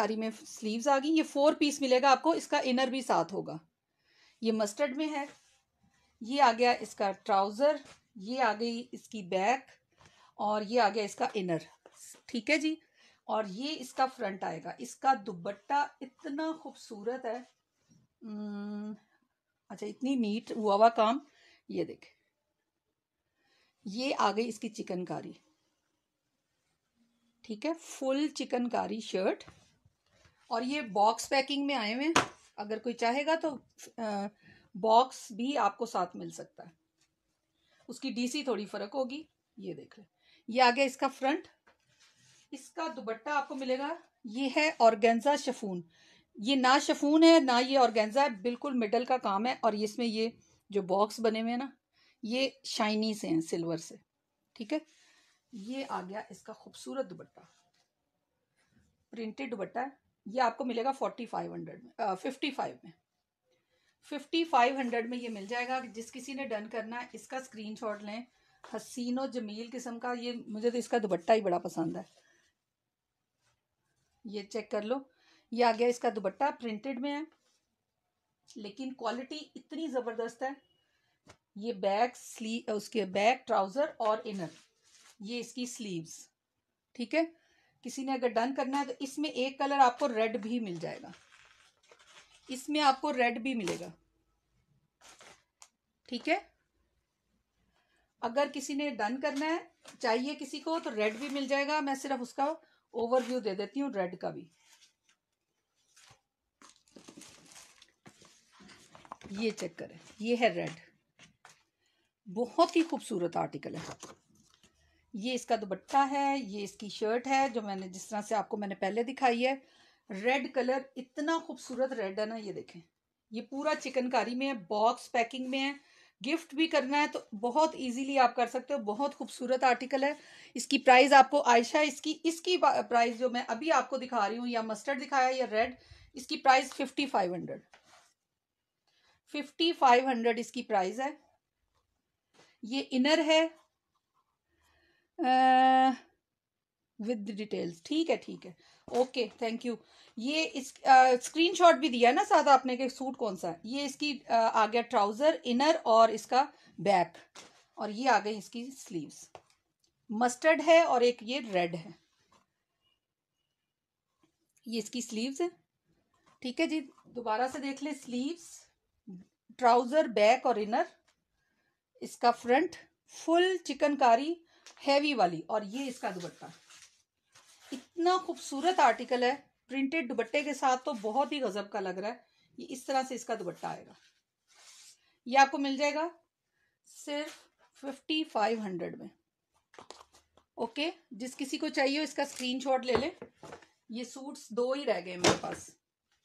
चिकनकारी में स्लीव्स आ गई ये फोर पीस मिलेगा आपको इसका इनर भी साथ होगा ये मस्टर्ड में है ये आ गया इसका ट्राउज़र ये आ गई इसकी बैक और ये आ गया इसका इनर ठीक है जी और ये इसका फ्रंट आएगा इसका दुबट्टा इतना खूबसूरत है अच्छा इतनी नीट हुआ हुआ काम ये देख ये आ गई इसकी चिकनकारी ठीक है फुल चिकनकारी शर्ट और ये बॉक्स पैकिंग में आए हुए हैं अगर कोई चाहेगा तो बॉक्स भी आपको साथ मिल सकता है उसकी डीसी थोड़ी फ़र्क होगी ये देख लें ये आ गया इसका फ्रंट इसका दुबट्टा आपको मिलेगा ये है ऑर्गेंजा शफून ये ना शफून है ना ये ऑर्गेंजा है बिल्कुल मिडल का काम है और इसमें ये जो बॉक्स बने हुए हैं ना ये शाइनी से हैं सिल्वर से ठीक है ये आ गया इसका खूबसूरत दुबट्टा प्रिंटेड दुबट्टा है ये आपको मिलेगा फोर्टी फाइव हंड्रेड में फिफ्टी फाइव में फिफ्टी फाइव हंड्रेड में ये मिल जाएगा जिस किसी ने डन करना है इसका स्क्रीन शॉट लें हसीनो जमील किस्म का ये मुझे तो इसका दुपट्टा ही बड़ा पसंद है ये चेक कर लो ये आ गया इसका दुपट्टा प्रिंटेड में है लेकिन क्वालिटी इतनी ज़बरदस्त है ये बैक स्लीव उसके बैक ट्राउज़र और इनर ये इसकी स्लीव्स ठीक है किसी ने अगर डन करना है तो इसमें एक कलर आपको रेड भी मिल जाएगा इसमें आपको रेड भी मिलेगा ठीक है अगर किसी ने डन करना है चाहिए किसी को तो रेड भी मिल जाएगा मैं सिर्फ उसका ओवरव्यू दे देती हूँ रेड का भी ये चेक करें ये है रेड बहुत ही खूबसूरत आर्टिकल है ये इसका दुपट्टा है ये इसकी शर्ट है जो मैंने जिस तरह से आपको मैंने पहले दिखाई है रेड कलर इतना खूबसूरत रेड है ना ये देखें ये पूरा चिकनकारी में है बॉक्स पैकिंग में है गिफ्ट भी करना है तो बहुत इजीली आप कर सकते हो बहुत खूबसूरत आर्टिकल है इसकी प्राइस आपको आयशा इसकी इसकी प्राइस जो मैं अभी आपको दिखा रही हूँ या मस्टर्ड दिखाया या रेड इसकी price fifty five hundred fifty five hundred इसकी प्राइस है ये इनर है विद डिटेल्स ठीक है ठीक है ओके थैंक यू ये इस स्क्रीनशॉट भी दिया ना साथ आपने के सूट कौन सा ये इसकी uh, आ गया ट्राउज़र इनर और इसका बैक और ये आ गई इसकी स्लीव्स मस्टर्ड है और एक ये रेड है ये इसकी स्लीव्स है ठीक है जी दोबारा से देख ले स्लीव्स ट्राउज़र बैक और इनर इसका फ्रंट फुल चिकनकारी हैवी वाली और ये इसका दुपट्टा इतना खूबसूरत आर्टिकल है प्रिंटेड दुपट्टे के साथ तो बहुत ही गजब का लग रहा है ये इस तरह से इसका दुपट्टा आएगा ये आपको मिल जाएगा सिर्फ फिफ्टी फाइव हंड्रेड में ओके जिस किसी को चाहिए इसका स्क्रीनशॉट ले लें ये सूट्स दो ही रह गए मेरे पास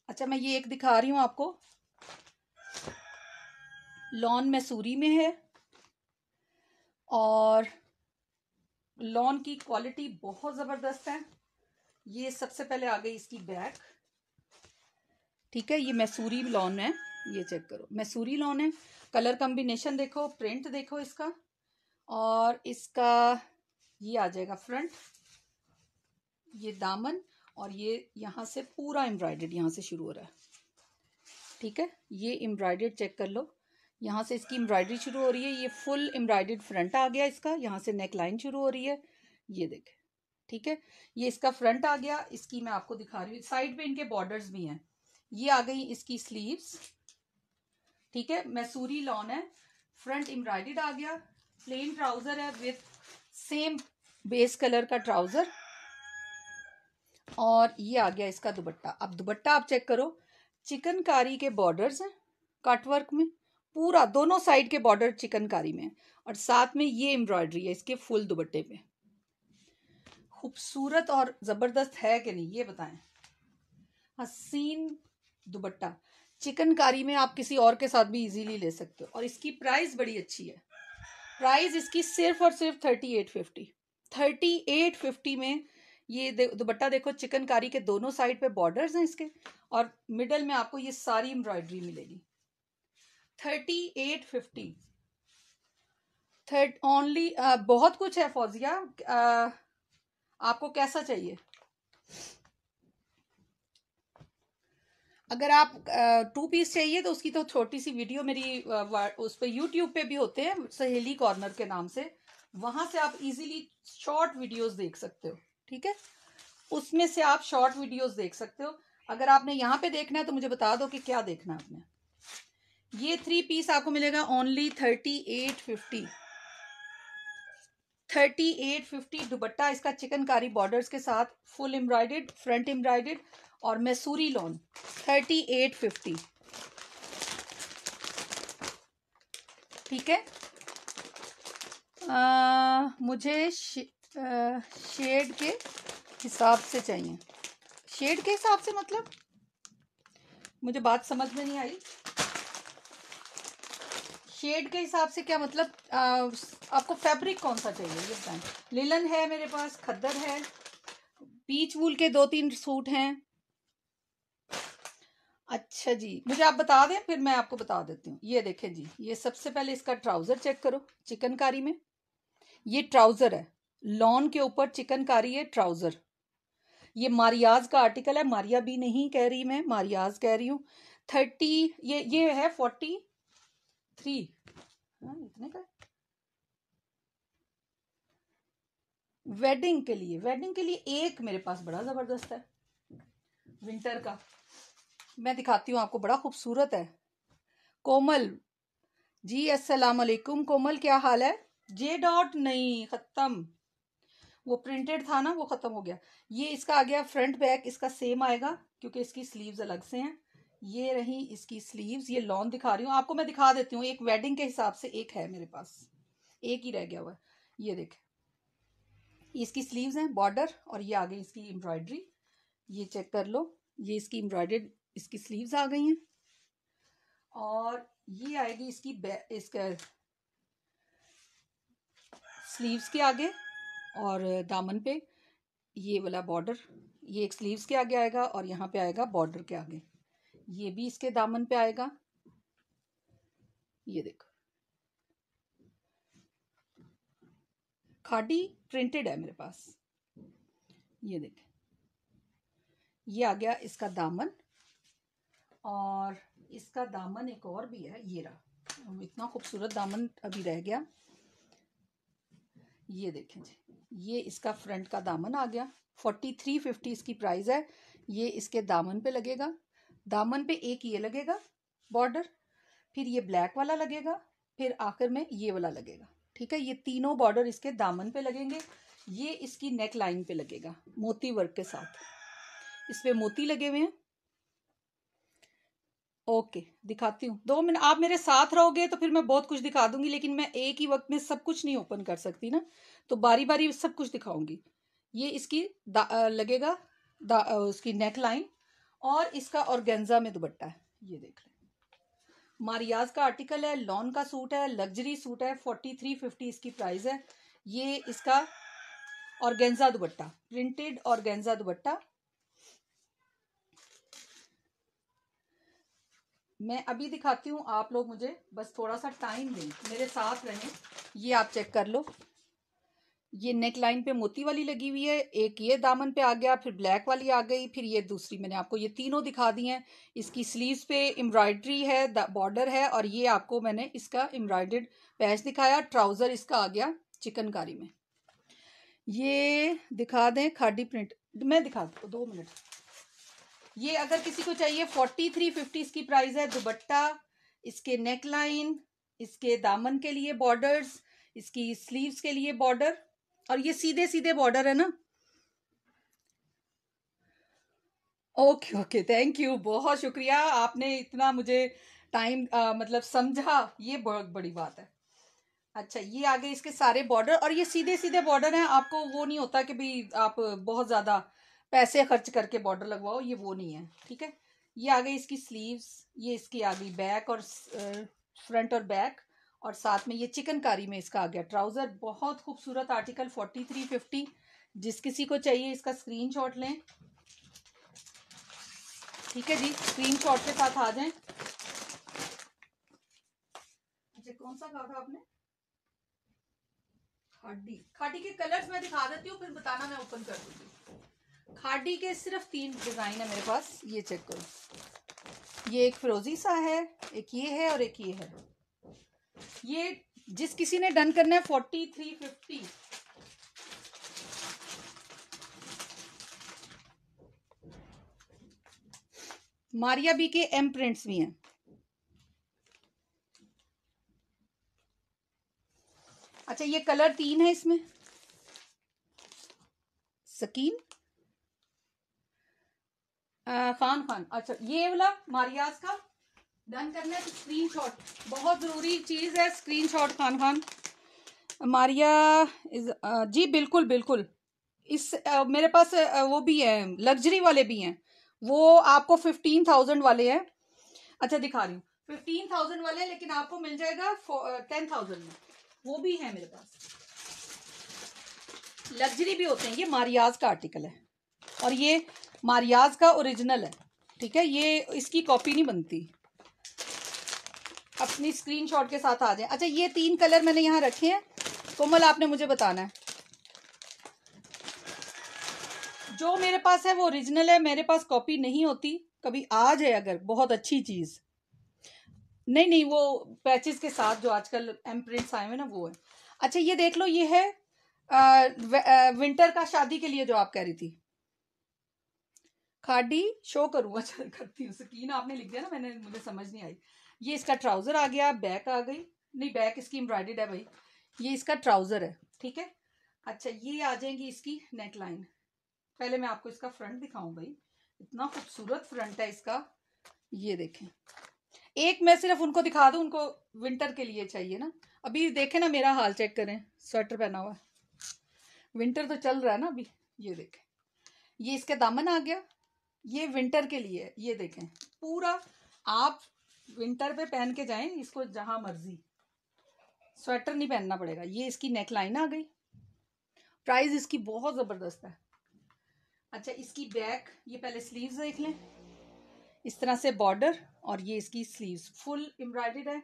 अच्छा मैं ये एक दिखा रही हूं आपको लॉन मैसूरी में है और लॉन की क्वालिटी बहुत ज़बरदस्त है ये सबसे पहले आ गई इसकी बैक ठीक है ये मैसूरी लॉन है ये चेक करो मैसूरी लॉन है कलर कॉम्बिनेशन देखो प्रिंट देखो इसका और इसका ये आ जाएगा फ्रंट ये दामन और ये यहां से पूरा एम्ब्रॉयडेड यहां से शुरू हो रहा है ठीक है ये एम्ब्रॉयडेड चेक कर लो यहाँ से इसकी एम्ब्रॉयडरी शुरू हो रही है ये फुल एम्ब्रॉयडर्ड फ्रंट आ गया इसका यहाँ से नेक लाइन शुरू हो रही है ये देखें ठीक है ये इसका फ्रंट आ गया इसकी मैं आपको दिखा रही हूँ साइड पे इनके बॉर्डर्स भी हैं ये आ गई इसकी स्लीव्स ठीक है मैसूरी लॉन है फ्रंट एम्ब्रॉयडर्ड आ गया प्लेन ट्राउजर है विथ सेम बेस कलर का ट्राउजर और ये आ गया इसका दुबट्टा अब दुबट्टा आप चेक करो चिकनकारी के बॉर्डर्स हैं कटवर्क में पूरा दोनों साइड के बॉर्डर चिकनकारी में और साथ में ये एम्ब्रॉयडरी है इसके फुल दुबट्टे पे खूबसूरत और ज़बरदस्त है कि नहीं ये बताएं हसीन दुबट्टा चिकनकारी में आप किसी और के साथ भी इजीली ले सकते हो और इसकी प्राइस बड़ी अच्छी है प्राइस इसकी सिर्फ और सिर्फ thirty eight fifty thirty eight fifty में ये दुबट्टा देखो चिकनकारी के दोनों साइड पे बॉर्डर्स हैं इसके और मिडल में आपको ये सारी एम्ब्रॉयडरी मिलेगी thirty eight fifty thirty only बहुत कुछ है फौजिया uh, आपको कैसा चाहिए अगर आप टू uh, पीस चाहिए तो उसकी तो छोटी सी वीडियो मेरी uh, उस पर यूट्यूब पे भी होते हैं सहेली कॉर्नर के नाम से वहां से आप इजीली शॉर्ट वीडियोस देख सकते हो ठीक है उसमें से आप शॉर्ट वीडियोस देख सकते हो अगर आपने यहाँ पे देखना है तो मुझे बता दो कि क्या देखना है आपने ये थ्री पीस आपको मिलेगा only thirty eight fifty thirty eight fifty दुबट्टा इसका चिकनकारी बॉर्डर्स के साथ फुल एम्ब्रॉयडेड फ्रंट एम्ब्रॉयडेड और Mysoori lawn thirty eight fifty ठीक है आ, मुझे शे, आ, शेड के हिसाब से चाहिए शेड के हिसाब से मतलब मुझे बात समझ में नहीं आई शेड के हिसाब से क्या मतलब आ, आपको फैब्रिक कौन सा चाहिए ये बताएं लिलन है मेरे पास खद्दर है पीच वूल के दो तीन सूट हैं अच्छा जी मुझे आप बता दें फिर मैं आपको बता देती हूँ ये देखें जी ये सबसे पहले इसका ट्राउज़र चेक करो चिकनकारी में ये ट्राउज़र है लॉन के ऊपर चिकनकारी है ट्राउज़र ये मारियाज का आर्टिकल है मारिया भी नहीं कह रही मैं मारियाज कह रही हूँ थर्टी ये ये है फोर्टी थ्री हाँ, इतने का वेडिंग के लिए वेडिंग के लिए एक मेरे पास बड़ा ज़बरदस्त है विंटर का मैं दिखाती हूँ आपको बड़ा खूबसूरत है कोमल जी अस्सलाम वालेकुम कोमल क्या हाल है जे डॉट नहीं ख़त्म वो प्रिंटेड था ना वो ख़त्म हो गया ये इसका आ गया फ्रंट बैक इसका सेम आएगा क्योंकि इसकी स्लीव्स अलग से हैं ये रही इसकी स्लीव्स ये लॉन दिखा रही हूँ आपको मैं दिखा देती हूँ एक वेडिंग के हिसाब से एक है मेरे पास एक ही रह गया हुआ ये देख इसकी स्लीव्स हैं बॉर्डर और ये आ गई इसकी एम्ब्रॉयडरी ये चेक कर लो ये इसकी एम्ब्रॉयडर्ड इसकी स्लीव्स आ गई हैं और ये आएगी इसकी इसका स्लीव्स के आगे और दामन पे ये वाला बॉर्डर ये एक स्लीव्स के आगे आएगा और यहाँ पे आएगा बॉर्डर के आगे ये भी इसके दामन पे आएगा ये देखो खाडी प्रिंटेड है मेरे पास ये देखें ये आ गया इसका दामन और इसका दामन एक और भी है ये रहा इतना खूबसूरत दामन अभी रह गया ये देखें जी ये इसका फ्रंट का दामन आ गया फोर्टी थ्री फिफ्टी इसकी प्राइस है ये इसके दामन पे लगेगा दामन पे एक ये लगेगा बॉर्डर फिर ये ब्लैक वाला लगेगा फिर आखिर में ये वाला लगेगा ठीक है ये तीनों बॉर्डर इसके दामन पे लगेंगे ये इसकी नेक लाइन पे लगेगा मोती वर्क के साथ इस पर मोती लगे हुए हैं ओके दिखाती हूँ दो मिनट आप मेरे साथ रहोगे तो फिर मैं बहुत कुछ दिखा दूंगी लेकिन मैं एक ही वक्त में सब कुछ नहीं ओपन कर सकती ना तो बारी बारी सब कुछ दिखाऊंगी ये इसकी लगेगा उसकी नेक लाइन और इसका ऑर्गेन्जा में दुपट्टा है ये देख लें मारियाज का आर्टिकल है लॉन का सूट है लग्जरी सूट है फोर्टी थ्री फिफ्टी इसकी प्राइस है ये इसका ऑर्गेन्जा दुपट्टा प्रिंटेड ऑर्गेन्जा दुपट्टा मैं अभी दिखाती हूँ आप लोग मुझे बस थोड़ा सा टाइम दें मेरे साथ रहें ये आप चेक कर लो ये नेक लाइन पे मोती वाली लगी हुई है एक ये दामन पे आ गया फिर ब्लैक वाली आ गई फिर ये दूसरी मैंने आपको ये तीनों दिखा दी हैं इसकी स्लीव्स पे एम्ब्रॉयड्री है बॉर्डर है और ये आपको मैंने इसका एम्ब्रॉयडर्ड पैच दिखाया ट्राउज़र इसका आ गया चिकनकारी में ये दिखा दें खाडी प्रिंट मैं दिखा दूँ दो मिनट ये अगर किसी को चाहिए फोर्टी थ्री फिफ्टी इसकी प्राइस है दुबट्टा इसके नेक लाइन इसके दामन के लिए बॉर्डर्स इसकी स्लीव्स के लिए बॉर्डर और ये सीधे सीधे बॉर्डर है ना ओके ओके थैंक यू बहुत शुक्रिया आपने इतना मुझे टाइम मतलब समझा ये बहुत बड़ी बात है अच्छा ये आगे इसके सारे बॉर्डर और ये सीधे सीधे बॉर्डर हैं आपको वो नहीं होता कि भाई आप बहुत ज़्यादा पैसे खर्च करके बॉर्डर लगवाओ ये वो नहीं है ठीक है ये आगे इसकी स्लीव्स ये इसकी आ गई बैक और फ्रंट और बैक और साथ में ये चिकनकारी में इसका आ गया ट्राउज़र बहुत खूबसूरत आर्टिकल फोर्टी थ्री फिफ्टी जिस किसी को चाहिए इसका स्क्रीनशॉट लें ठीक है जी स्क्रीनशॉट के साथ आ जाएं अच्छा कौन सा कहा था आपने खाडी खाडी के कलर्स मैं दिखा देती हूँ फिर बताना मैं ओपन कर दूंगी खाडी के सिर्फ तीन डिजाइन है मेरे पास ये चेक करो ये एक फिरोजी सा है एक ये है और एक ये है ये जिस किसी ने डन करना है forty three fifty Maria B के एम प्रिंट्स भी हैं अच्छा ये कलर तीन है इसमें सकीन आ, खान खान अच्छा ये वाला मारियाज का डन करना है स्क्रीन तो शॉट बहुत ज़रूरी चीज़ है screen Khan Khan Maria is जी बिल्कुल बिल्कुल इस मेरे पास वो भी है लग्जरी वाले भी हैं वो आपको फिफ्टीन थाउजेंड वाले हैं अच्छा दिखा रही हूँ फिफ्टीन थाउजेंड वाले हैं लेकिन आपको मिल जाएगा टेन थाउजेंड में वो भी है मेरे पास लग्जरी भी होते हैं ये मारियाज का आर्टिकल है और ये मारियाज का ओरिजिनल है ठीक है ये इसकी कॉपी नहीं बनती अपनी शॉट के साथ आ जाए अच्छा ये तीन कलर मैंने यहाँ रखे हैं कोमल आपने मुझे बताना है जो मेरे पास है वो ओरिजिनल है मेरे पास कॉपी नहीं होती कभी आ जाए अगर बहुत अच्छी चीज़ नहीं नहीं वो पैचेस के साथ जो आजकल एम प्रिंट्स आए हुए ना वो है अच्छा ये देख लो ये है आ, व, आ, विंटर का शादी के लिए जो आप कह रही थी खाडी शो करूँगा अच्छा, करती हूँ सकीन आपने लिख दिया ना मैंने मुझे समझ नहीं आई ये इसका ट्राउज़र आ गया बैक आ गई नहीं बैक इसकी एम्ब्रॉयडेड है भाई ये इसका ट्राउज़र है ठीक है अच्छा ये आ जाएंगी इसकी नेक लाइन पहले मैं आपको इसका फ्रंट दिखाऊं भाई इतना खूबसूरत फ्रंट है इसका ये देखें एक मैं सिर्फ उनको दिखा दूं उनको विंटर के लिए चाहिए ना अभी देखें ना मेरा हाल चेक करें स्वेटर पहना हुआ विंटर तो चल रहा है ना अभी ये देखें ये इसका दामन आ गया ये विंटर के लिए है ये देखें पूरा आप विंटर पे पहन के जाएं इसको जहां मर्जी स्वेटर नहीं पहनना पड़ेगा ये इसकी नेक लाइन आ गई प्राइस इसकी बहुत ज़बरदस्त है अच्छा इसकी बैक ये पहले स्लीव्स देख लें इस तरह से बॉर्डर और ये इसकी स्लीव्स फुल एम्ब्रॉयडेड है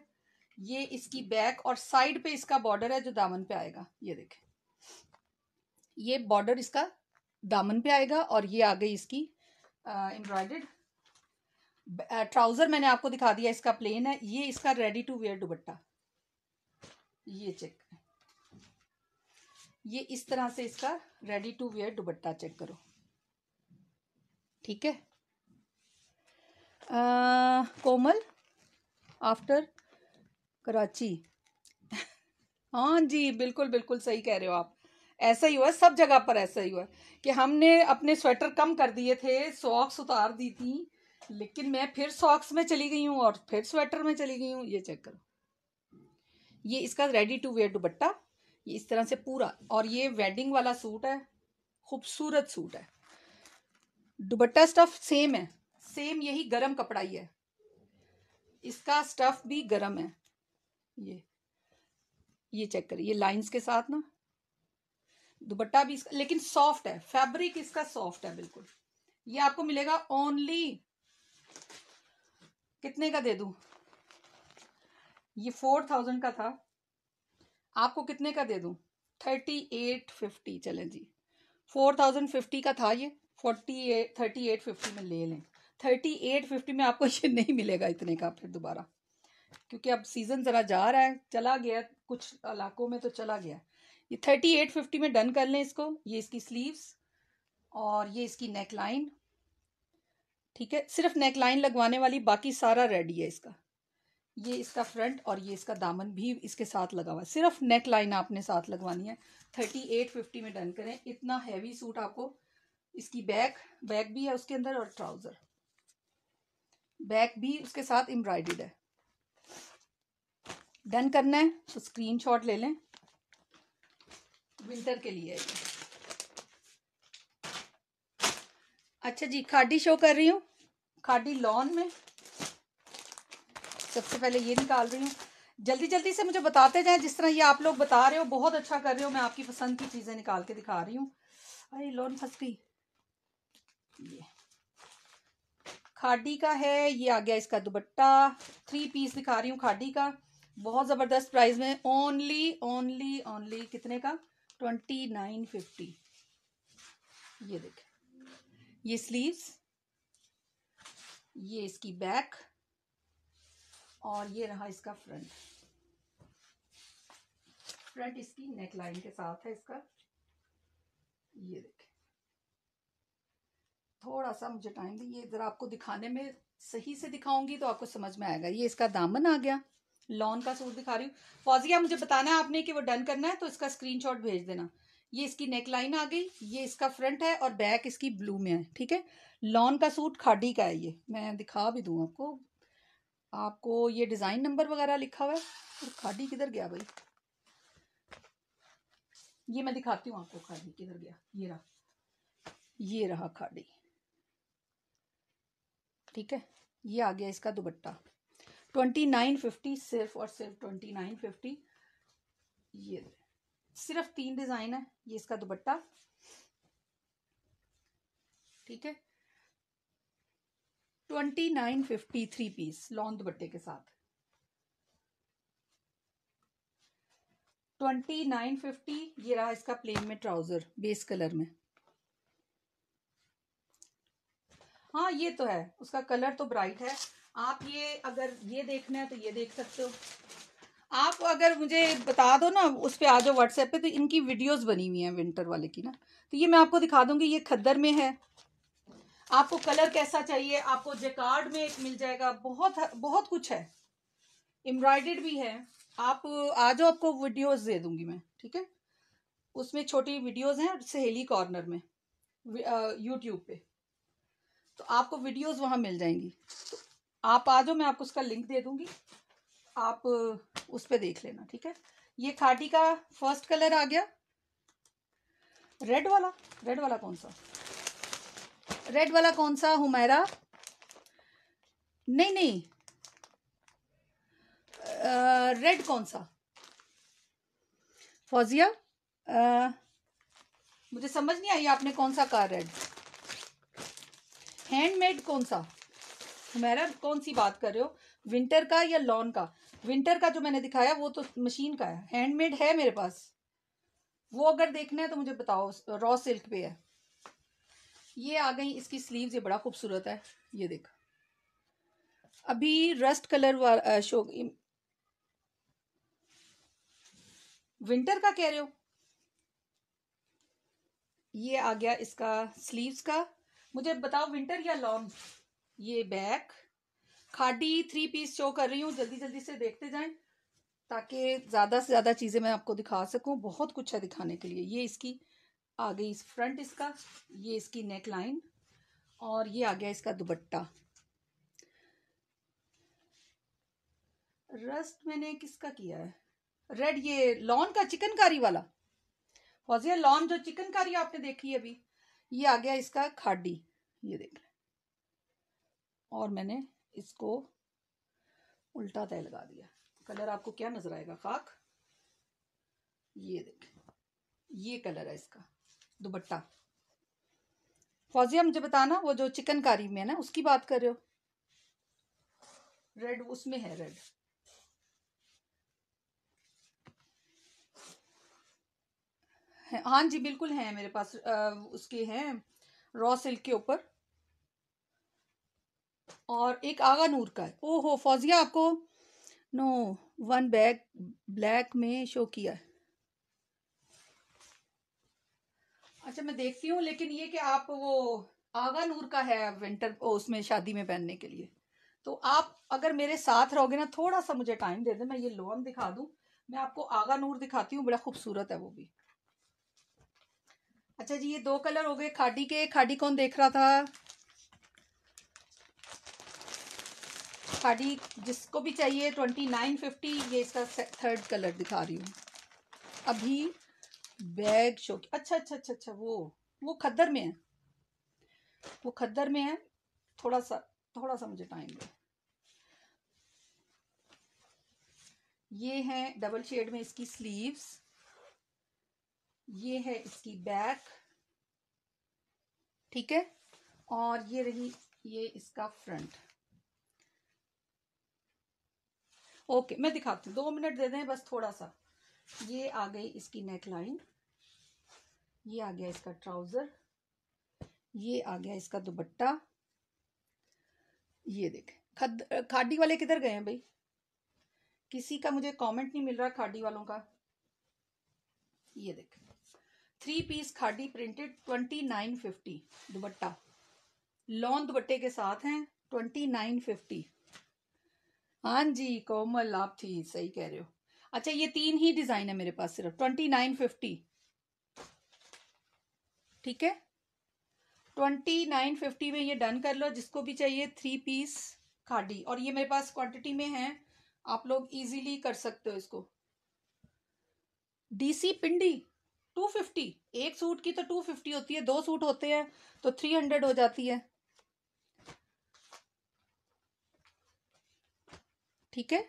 ये इसकी बैक और साइड पे इसका बॉर्डर है जो दामन पे आएगा ये देखें ये बॉर्डर इसका दामन पे आएगा और ये आ गई इसकी एम्ब्रॉयडेड ट्राउज़र मैंने आपको दिखा दिया इसका प्लेन है ये इसका रेडी टू वेयर दुबट्टा ये चेक ये इस तरह से इसका रेडी टू वेयर दुबट्टा चेक करो ठीक है आ, कोमल आफ्टर कराची हाँ जी बिल्कुल बिल्कुल सही कह रहे हो आप ऐसा ही हुआ सब जगह पर ऐसा ही हुआ कि हमने अपने स्वेटर कम कर दिए थे सॉक्स उतार दी थी लेकिन मैं फिर सॉक्स में चली गई हूँ और फिर स्वेटर में चली गई हूँ ये चेक करो ये इसका रेडी टू वेयर दुपट्टा ये इस तरह से पूरा और ये वेडिंग वाला सूट है खूबसूरत सूट है दुपट्टा स्टफ सेम है सेम यही गरम कपड़ा ही है इसका स्टफ भी गरम है ये ये चेक करिए ये लाइंस के साथ ना दुपट्टा भी इसका लेकिन सॉफ्ट है फैब्रिक इसका सॉफ्ट है बिल्कुल ये आपको मिलेगा ओनली कितने का दे दूं ये फोर थाउजेंड का था आपको कितने का दे दूं थर्टी एट फिफ्टी चलें जी फोर थाउजेंड फिफ्टी का था ये forty eight thirty eight fifty में ले लें थर्टी एट फिफ्टी में आपको ये नहीं मिलेगा इतने का फिर दोबारा क्योंकि अब सीज़न ज़रा जा रहा है चला गया कुछ इलाकों में तो चला गया ये थर्टी एट फिफ्टी में डन कर लें इसको ये इसकी स्लीव्स और ये इसकी नेक लाइन ठीक है सिर्फ नेक लाइन लगवाने वाली बाकी सारा रेडी है इसका ये इसका फ्रंट और ये इसका दामन भी इसके साथ लगा हुआ है सिर्फ नेक लाइन आपने साथ लगवानी है थर्टी एट फिफ्टी में डन करें इतना हैवी सूट आपको इसकी बैक बैक भी है उसके अंदर और ट्राउज़र बैक भी उसके साथ एम्ब्रॉयड है डन करना है तो शॉट ले लें विंटर के लिए है अच्छा जी खाडी शो कर रही हूँ खाडी लॉन में सबसे पहले ये निकाल रही हूँ जल्दी जल्दी से मुझे बताते जाए जिस तरह ये आप लोग बता रहे हो बहुत अच्छा कर रहे हो मैं आपकी पसंद की चीज़ें निकाल के दिखा रही हूँ अरे लॉन फंस गई ये खाडी का है ये आ गया इसका दुपट्टा थ्री पीस दिखा रही हूँ खाडी का बहुत ज़बरदस्त प्राइस में ओनली ओनली ओनली कितने का ट्वेंटी नाइन फिफ्टी ये देखे ये स्लीव्स ये इसकी बैक और ये रहा इसका फ्रंट फ्रंट इसकी नेक लाइन के साथ है इसका ये देखें थोड़ा सा मुझे टाइम दें ये आपको दिखाने में सही से दिखाऊंगी तो आपको समझ में आएगा ये इसका दामन आ गया लॉन का सूट दिखा रही हूँ फौजिया मुझे बताना है आपने कि वो डन करना है तो इसका स्क्रीनशॉट भेज देना ये इसकी नेकलाइन आ गई ये इसका फ्रंट है और बैक इसकी ब्लू में है ठीक है लॉन का सूट खाडी का है ये मैं दिखा भी दूँ आपको आपको ये डिज़ाइन नंबर वगैरह लिखा हुआ है और खाडी किधर गया भाई ये मैं दिखाती हूँ आपको खाडी किधर गया ये रहा ये रहा खाडी ठीक है ये आ गया इसका दुबट्टा ट्वेंटी नाइन फिफ्टी सिर्फ और सिर्फ ट्वेंटी नाइन फिफ्टी ये सिर्फ तीन डिज़ाइन है ये इसका दुपट्टा ठीक है twenty nine fifty three piece long दुपट्टे के साथ ट्वेंटी नाइन फिफ्टी ये रहा इसका प्लेन में ट्राउजर बेस कलर में हाँ ये तो है उसका कलर तो ब्राइट है आप ये अगर ये देखना है तो ये देख सकते हो आप अगर मुझे बता दो ना उस पर आ जाओ व्हाट्सएप पे तो इनकी वीडियोस बनी हुई हैं विंटर वाले की ना तो ये मैं आपको दिखा दूंगी ये खद्दर में है आपको कलर कैसा चाहिए आपको जेकार्ड में एक मिल जाएगा बहुत बहुत कुछ है एम्ब्रॉयडेड भी है आप आ जाओ आपको वीडियोज दे दूंगी मैं ठीक है उसमें छोटी वीडियोज हैं सहेली कॉर्नर में यूट्यूब पे तो आपको वीडियोस वहाँ मिल जाएंगी तो आप आ जाओ मैं आपको उसका लिंक दे दूंगी आप उस पर देख लेना ठीक है ये खाटी का फर्स्ट कलर आ गया रेड वाला रेड वाला कौन सा रेड वाला कौन सा हुमैरा नहीं नहीं आ, रेड कौन सा फौजिया आ, मुझे समझ नहीं आई आपने कौन सा कहा रेड हैंडमेड कौन सा हुमैरा कौन सी बात कर रहे हो विंटर का या लॉन का विंटर का जो मैंने दिखाया वो तो मशीन का है हैंडमेड है मेरे पास वो अगर देखना है तो मुझे बताओ रॉ सिल्क पे है ये आ गई इसकी स्लीव्स ये बड़ा खूबसूरत है ये देखा अभी रस्ट कलर वाला शो विंटर का कह रहे हो ये आ गया इसका स्लीव्स का मुझे बताओ विंटर या लॉन्ग ये बैक खाडी थ्री पीस शो कर रही हूँ जल्दी जल्दी से देखते जाएं ताकि ज़्यादा से ज़्यादा चीज़ें मैं आपको दिखा सकूँ बहुत कुछ है दिखाने के लिए ये इसकी आ गई इस फ्रंट इसका ये इसकी नेक लाइन और ये आ गया इसका दुबट्टा रस्ट मैंने किसका किया है रेड ये लॉन का चिकनकारी वाला फौजिया लॉन जो चिकनकारी आपने देखी अभी ये आ गया इसका खाडी ये देख और मैंने इसको उल्टा तय लगा दिया कलर आपको क्या नज़र आएगा खाक ये देख ये कलर है इसका दुबट्टा फौजिया मुझे बताना वो जो चिकनकारी में है ना उसकी बात कर रहे हो रेड उसमें है रेड हाँ जी बिल्कुल है मेरे पास आ, उसके हैं रॉ सिल्क के ऊपर और एक आगा नूर का है ओहो फौजिया आपको नो वन बैग ब्लैक में शो किया है अच्छा मैं देखती हूँ लेकिन ये कि आप वो आगा नूर का है विंटर उसमें शादी में पहनने के लिए तो आप अगर मेरे साथ रहोगे ना थोड़ा सा मुझे टाइम दे दे मैं ये लॉन्ग दिखा दूँ मैं आपको आगा नूर दिखाती हूँ बड़ा खूबसूरत है वो भी अच्छा जी ये दो कलर हो गए खाडी के खाडी कौन देख रहा था साड़ी जिसको भी चाहिए ट्वेंटी नाइन फिफ्टी ये इसका थर्ड कलर दिखा रही हूँ अभी बैग शो की अच्छा अच्छा अच्छा अच्छा वो वो खद्दर में है वो खद्दर में है थोड़ा सा थोड़ा सा मुझे टाइम दो ये है डबल शेड में इसकी स्लीव्स ये है इसकी बैक ठीक है और ये रही ये इसका फ्रंट ओके मैं दिखाती हूँ दो मिनट दे दें बस थोड़ा सा ये आ गई इसकी नेक लाइन ये आ गया इसका ट्राउज़र ये आ गया इसका दुबट्टा ये देखें खद खाडी वाले किधर गए हैं भाई किसी का मुझे कमेंट नहीं मिल रहा खाडी वालों का ये देखें थ्री पीस खाडी प्रिंटेड ट्वेंटी नाइन फिफ्टी दुपट्टा लॉन दुबट्टे के साथ हैं ट्वेंटी नाइन फिफ्टी हाँ जी कोमल आप थी सही कह रहे हो अच्छा ये तीन ही डिजाइन है मेरे पास सिर्फ ट्वेंटी नाइन फिफ्टी ठीक है ट्वेंटी नाइन फिफ्टी में ये डन कर लो जिसको भी चाहिए थ्री पीस खाडी और ये मेरे पास क्वांटिटी में है आप लोग इजीली कर सकते हो इसको डीसी पिंडी टू फिफ्टी एक सूट की तो टू फिफ्टी होती है दो सूट होते हैं तो थ्री हंड्रेड हो जाती है ठीक है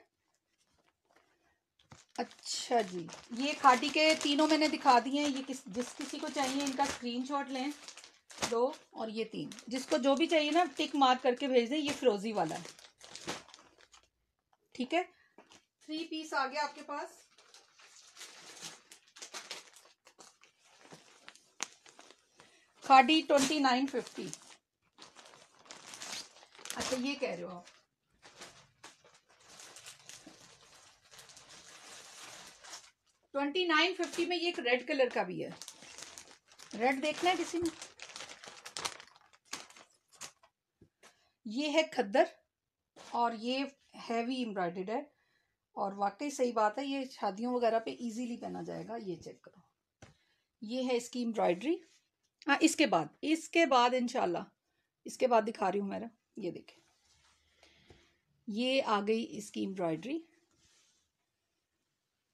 अच्छा जी ये खाटी के तीनों मैंने दिखा दिए हैं ये किस जिस किसी को चाहिए इनका स्क्रीनशॉट लें दो और ये तीन जिसको जो भी चाहिए ना टिक मार करके भेज दें ये फ्रोजी वाला है ठीक है थ्री पीस आ गया आपके पास खाडी ट्वेंटी नाइन फिफ्टी अच्छा ये कह रहे हो आप ट्वेंटी नाइन फिफ्टी में ये एक रेड कलर का भी है रेड देखना है किसी में ये है खद्दर और ये हैवी एम्ब्रॉयडेड है और वाकई सही बात है ये शादियों वगैरह पे इजीली पहना जाएगा ये चेक करो ये है इसकी एम्ब्रॉयडरी हाँ इसके बाद इसके बाद इनशाला इसके बाद दिखा रही हूँ मेरा ये देखें ये आ गई इसकी एम्ब्रॉयडरी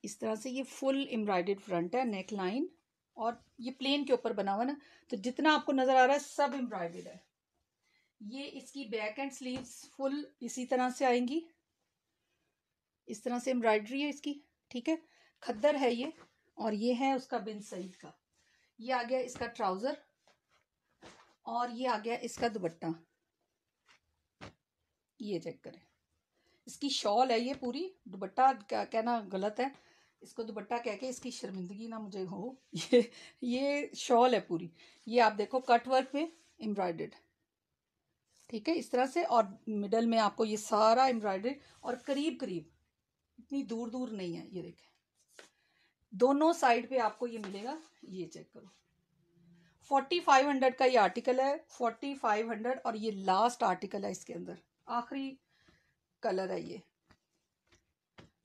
इस तरह से ये फुल एम्ब्रॉयडेड फ्रंट है नेक लाइन और ये प्लेन के ऊपर बना हुआ ना तो जितना आपको नज़र आ रहा है सब एम्ब्रॉयडेड है ये इसकी बैक एंड स्लीव्स फुल इसी तरह से आएंगी इस तरह से एम्ब्रॉयडरी है इसकी ठीक है खद्दर है ये और ये है उसका बिन सईद का ये आ गया इसका ट्राउज़र और ये आ गया इसका दुपट्टा ये चेक करें इसकी शॉल है ये पूरी दुपट्टा कहना गलत है इसको दुपट्टा कह के इसकी शर्मिंदगी ना मुझे हो ये ये शॉल है पूरी ये आप देखो कट वर्क में एम्ब्रॉयडर्ड ठीक है इस तरह से और मिडल में आपको ये सारा एम्ब्रॉयडर और करीब करीब इतनी दूर दूर नहीं है ये देखें दोनों साइड पे आपको ये मिलेगा ये चेक करो फोर्टी फाइव हंड्रेड का ये आर्टिकल है फोर्टी फाइव हंड्रेड और ये लास्ट आर्टिकल है इसके अंदर आखिरी कलर है ये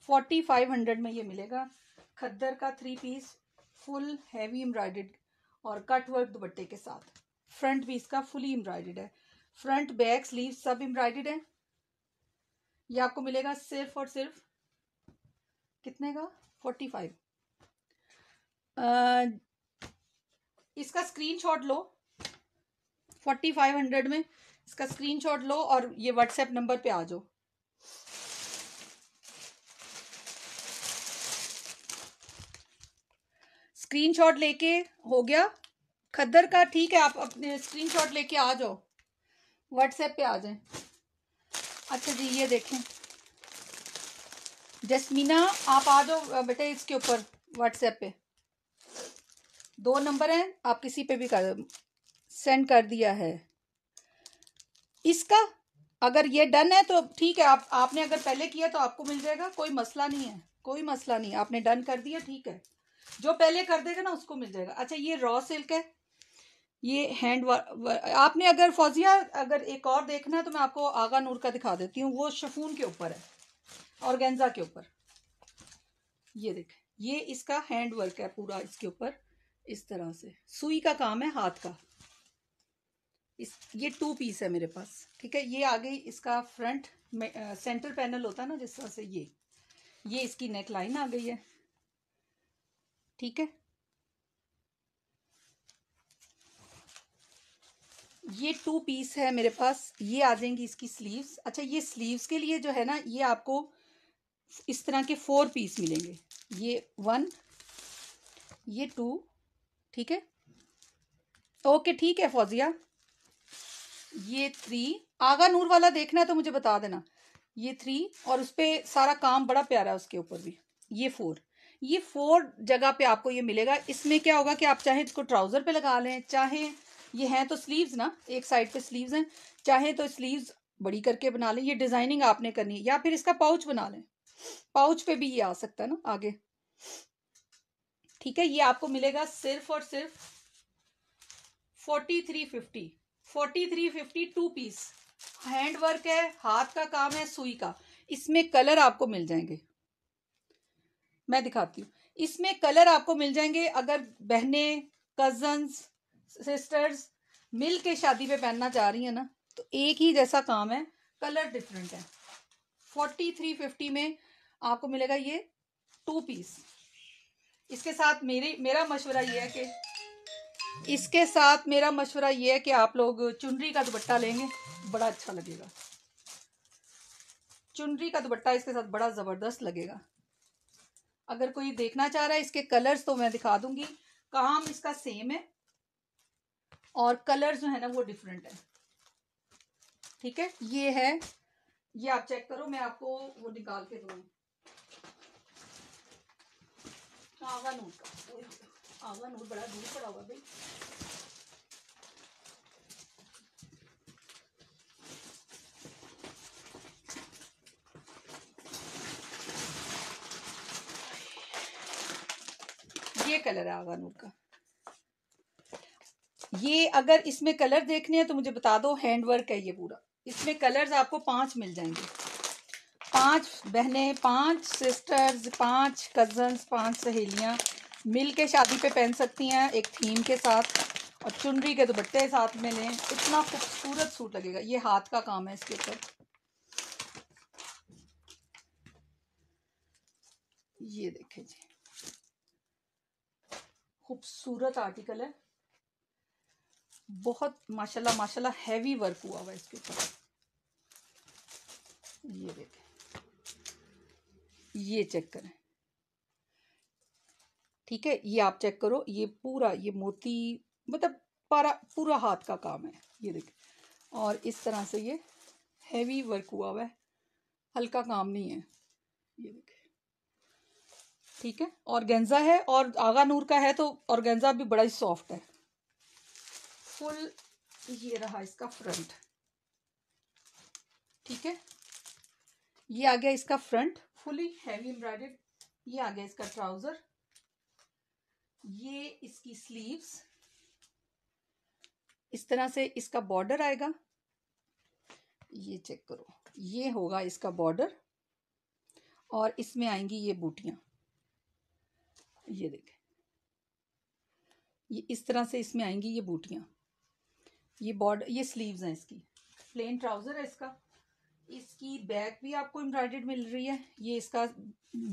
फोर्टी फाइव हंड्रेड में ये मिलेगा खद्दर का three piece full heavy embroidered और कट वर्क दुपट्टे के साथ फ्रंट भी इसका फुली एम्ब्रॉयडेड है फ्रंट बैक स्लीव सब एम्ब्रॉयडेड है ये आपको मिलेगा सिर्फ और सिर्फ कितने का फोर्टी फाइव इसका स्क्रीन शॉट लो फोर्टी फाइव हंड्रेड में इसका स्क्रीन शॉट लो और ये व्हाट्सएप नंबर पे आ जाओ स्क्रीनशॉट लेके हो गया खद्दर का ठीक है आप अपने स्क्रीनशॉट लेके आ जाओ व्हाट्सएप पे आ जाए अच्छा जी ये देखें जसमीना आप आ जाओ बेटे इसके ऊपर व्हाट्सएप पे दो नंबर हैं आप किसी पे भी कर सेंड कर दिया है इसका अगर ये डन है तो ठीक है आप आपने अगर पहले किया तो आपको मिल जाएगा कोई मसला नहीं है कोई मसला नहीं आपने डन कर दिया ठीक है जो पहले कर देगा ना उसको मिल जाएगा अच्छा ये रॉ सिल्क है ये हैंड आपने अगर फौजिया अगर एक और देखना है तो मैं आपको आगा नूर का दिखा देती हूँ वो शफून के ऊपर है और गेंजा के ऊपर ये देख ये इसका हैंड वर्क है पूरा इसके ऊपर इस तरह से सुई का काम है हाथ का इस ये टू पीस है मेरे पास ठीक है ये आगे इसका फ्रंट सेंटर पैनल होता है ना जिस तरह से ये ये इसकी नेक लाइन आ गई है ठीक है ये टू पीस है मेरे पास ये आ जाएंगी इसकी स्लीव्स अच्छा ये स्लीव्स के लिए जो है ना ये आपको इस तरह के फोर पीस मिलेंगे ये वन ये टू ठीक है ओके ठीक है फौजिया ये थ्री आगा नूर वाला देखना है तो मुझे बता देना ये थ्री और उस पर सारा काम बड़ा प्यारा है उसके ऊपर भी ये फोर ये फोर जगह पे आपको ये मिलेगा इसमें क्या होगा कि आप चाहे इसको ट्राउज़र पे लगा लें चाहे ये हैं तो स्लीव्स ना एक साइड पे स्लीव्स हैं चाहे तो स्लीव्स बड़ी करके बना लें ये डिज़ाइनिंग आपने करनी है या फिर इसका पाउच बना लें पाउच पे भी ये आ सकता है ना आगे ठीक है ये आपको मिलेगा सिर्फ और सिर्फ forty three fifty forty three fifty two piece hand work है हाथ का काम है सुई का इसमें कलर आपको मिल जाएंगे मैं दिखाती हूँ इसमें कलर आपको मिल जाएंगे अगर बहनें कजन्स सिस्टर्स मिल के शादी पे पहनना चाह रही हैं ना तो एक ही जैसा काम है कलर डिफरेंट है फोर्टी थ्री फिफ्टी में आपको मिलेगा ये टू पीस इसके साथ मेरी मेरा मशवरा ये है कि इसके साथ मेरा मशवरा ये है कि आप लोग चुनरी का दुपट्टा लेंगे बड़ा अच्छा लगेगा चुनरी का दुपट्टा इसके साथ बड़ा ज़बरदस्त लगेगा अगर कोई देखना चाह रहा है इसके कलर्स तो मैं दिखा दूंगी काम इसका सेम है और कलर्स जो है ना वो डिफरेंट है ठीक है ये है ये आप चेक करो मैं आपको वो निकाल के दूंगी आगा नूर का आगा नूर बड़ा दूर पड़ा हुआ भाई ये कलर है आगा नूर का ये अगर इसमें कलर देखने हैं तो मुझे बता दो हैंड वर्क है ये पूरा इसमें कलर्स आपको पांच मिल जाएंगे पांच बहनें पांच सिस्टर्स पांच कजन्स पांच सहेलियां मिल के शादी पे पहन सकती हैं एक थीम के साथ और चुनरी के दुपट्टे साथ में लें इतना खूबसूरत सूट लगेगा ये हाथ का काम है इसके ऊपर ये देखें जी खूबसूरत आर्टिकल है बहुत माशाल्लाह माशाल्लाह हैवी वर्क हुआ हुआ है इसके ऊपर ये देखें ये चेक करें ठीक है ये आप चेक करो ये पूरा ये मोती मतलब पारा पूरा हाथ का काम है ये देखें और इस तरह से ये हैवी वर्क हुआ हुआ है हल्का काम नहीं है ये देखें ठीक है और गेंजा है और आगा नूर का है तो और गेंजा भी बड़ा ही सॉफ्ट है फुल ये रहा इसका फ्रंट ठीक है ये आ गया इसका फ्रंट फुली हैवी एम्ब्रॉयडेड ये आ गया इसका ट्राउजर ये इसकी स्लीव्स इस तरह से इसका बॉर्डर आएगा ये चेक करो ये होगा इसका बॉर्डर और इसमें आएंगी ये बूटियां ये देखें ये इस तरह से इसमें आएंगी ये बूटियाँ ये बॉर्डर ये स्लीव्स हैं इसकी प्लेन ट्राउज़र है इसका इसकी बैक भी आपको एम्ब्रॉयड मिल रही है ये इसका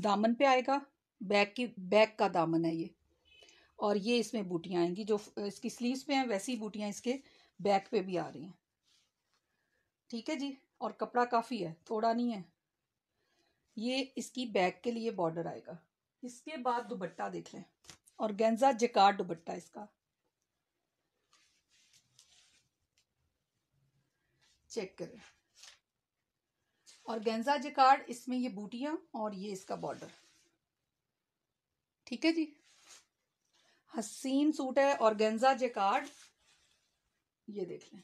दामन पे आएगा बैक की बैक का दामन है ये और ये इसमें बूटियाँ आएंगी जो इसकी स्लीव्स पे हैं वैसी बूटियाँ इसके बैक पे भी आ रही हैं ठीक है जी और कपड़ा काफ़ी है थोड़ा नहीं है ये इसकी बैक के लिए बॉर्डर आएगा इसके बाद दुपट्टा देख लें और गेंजा जेकार दुपट्टा इसका चेक करें और गेंजा जेकार्ड इसमें ये बूटियां और ये इसका बॉर्डर ठीक है जी हसीन सूट है और गेंजा जेकार्ड ये देख लें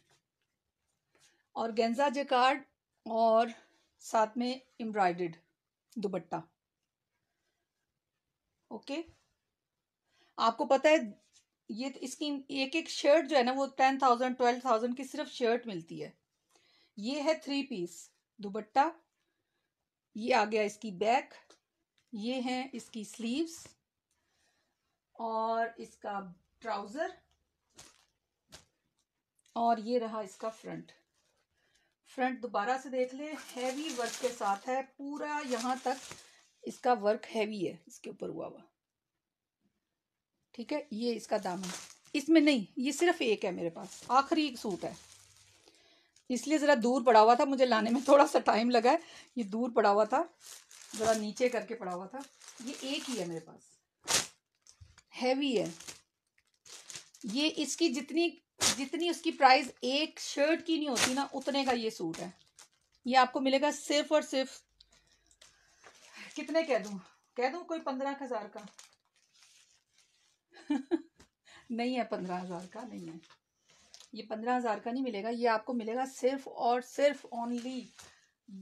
और गेंजा जकार्ड और साथ में एम्ब्रॉयड दुपट्टा ओके आपको पता है ये तो इसकी एक एक शर्ट जो है ना वो टेन थाउजेंड ट्वेल्व थाउजेंड की सिर्फ शर्ट मिलती है ये है थ्री पीस दुबट्टा ये आ गया इसकी बैक ये है इसकी स्लीव्स और इसका ट्राउज़र और ये रहा इसका फ्रंट फ्रंट दोबारा से देख ले हैवी वर्क के साथ है पूरा यहाँ तक इसका वर्क हैवी है इसके ऊपर हुआ हुआ ठीक है ये इसका है इसमें नहीं ये सिर्फ एक है मेरे पास आखिरी एक सूट है इसलिए ज़रा दूर पड़ा हुआ था मुझे लाने में थोड़ा सा टाइम लगा है ये दूर पड़ा हुआ था ज़रा नीचे करके पड़ा हुआ था ये एक ही है मेरे पास हैवी है ये इसकी जितनी जितनी उसकी प्राइस एक शर्ट की नहीं होती ना उतने का ये सूट है ये आपको मिलेगा सिर्फ और सिर्फ कितने कह दू कह दू कोई पंद्रह हज़ार का नहीं है पंद्रह हज़ार का नहीं है ये पंद्रह हज़ार का नहीं मिलेगा ये आपको मिलेगा सिर्फ और सिर्फ ओनली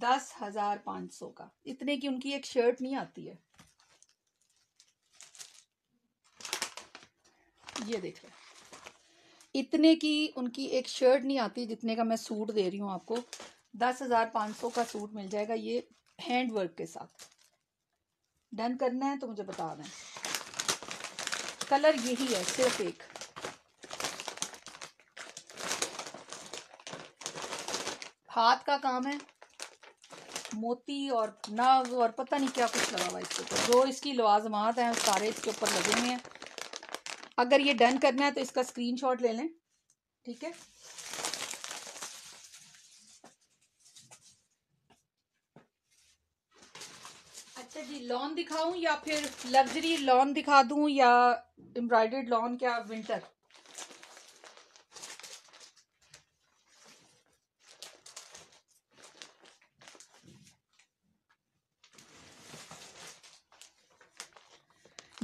दस हज़ार पाँच सौ का इतने की उनकी एक शर्ट नहीं आती है ये देख रहे इतने की उनकी एक शर्ट नहीं आती जितने का मैं सूट दे रही हूं आपको दस हज़ार पाँच सौ का सूट मिल जाएगा ये हैंड वर्क के साथ डन करना है तो मुझे बता दें कलर यही है सिर्फ एक हाथ का काम है मोती और नव और पता नहीं क्या कुछ लगा हुआ इसके ऊपर जो इसकी लवाजमात हैं सारे इसके ऊपर लगे हुए हैं अगर ये डन करना है तो इसका स्क्रीनशॉट ले लें ठीक है जी लॉन दिखाऊं या फिर लग्जरी लॉन दिखा दूं या एम्ब्रॉयडर्ड लॉन क्या विंटर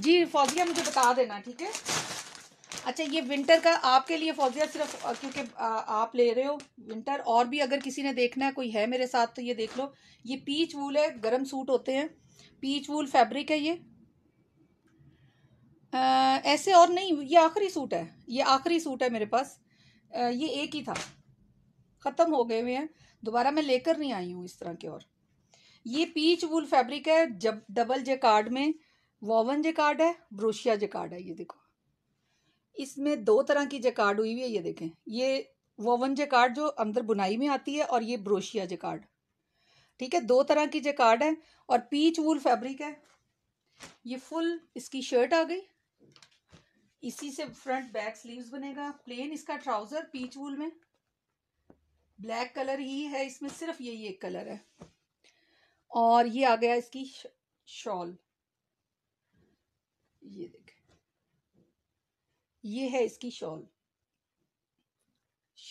जी फौजिया मुझे बता देना ठीक है अच्छा ये विंटर का आपके लिए फौजिया सिर्फ क्योंकि आप ले रहे हो विंटर और भी अगर किसी ने देखना है कोई है मेरे साथ तो ये देख लो ये पीच वूल है गर्म सूट होते हैं पीच वूल फैब्रिक है ये आ, ऐसे और नहीं ये आखिरी सूट है ये आखिरी सूट है मेरे पास आ, ये एक ही था ख़त्म हो गए हुए हैं दोबारा मैं लेकर नहीं आई हूँ इस तरह के और ये पीच वूल फैब्रिक है जब डबल जे कार्ड में वोवन जे कार्ड है ब्रोशिया जे कार्ड है ये देखो इसमें दो तरह की जे कार्ड हुई हुई है ये देखें ये वोवन जे कार्ड जो अंदर बुनाई में आती है और ये ब्रोशिया जे कार्ड ठीक है दो तरह की जे कार्ड है और पीच वूल फैब्रिक है ये फुल इसकी शर्ट आ गई इसी से फ्रंट बैक स्लीव्स बनेगा प्लेन इसका ट्राउजर पीच वूल में ब्लैक कलर ही है इसमें सिर्फ यही एक कलर है और ये आ गया इसकी शॉल ये देखें ये है इसकी शॉल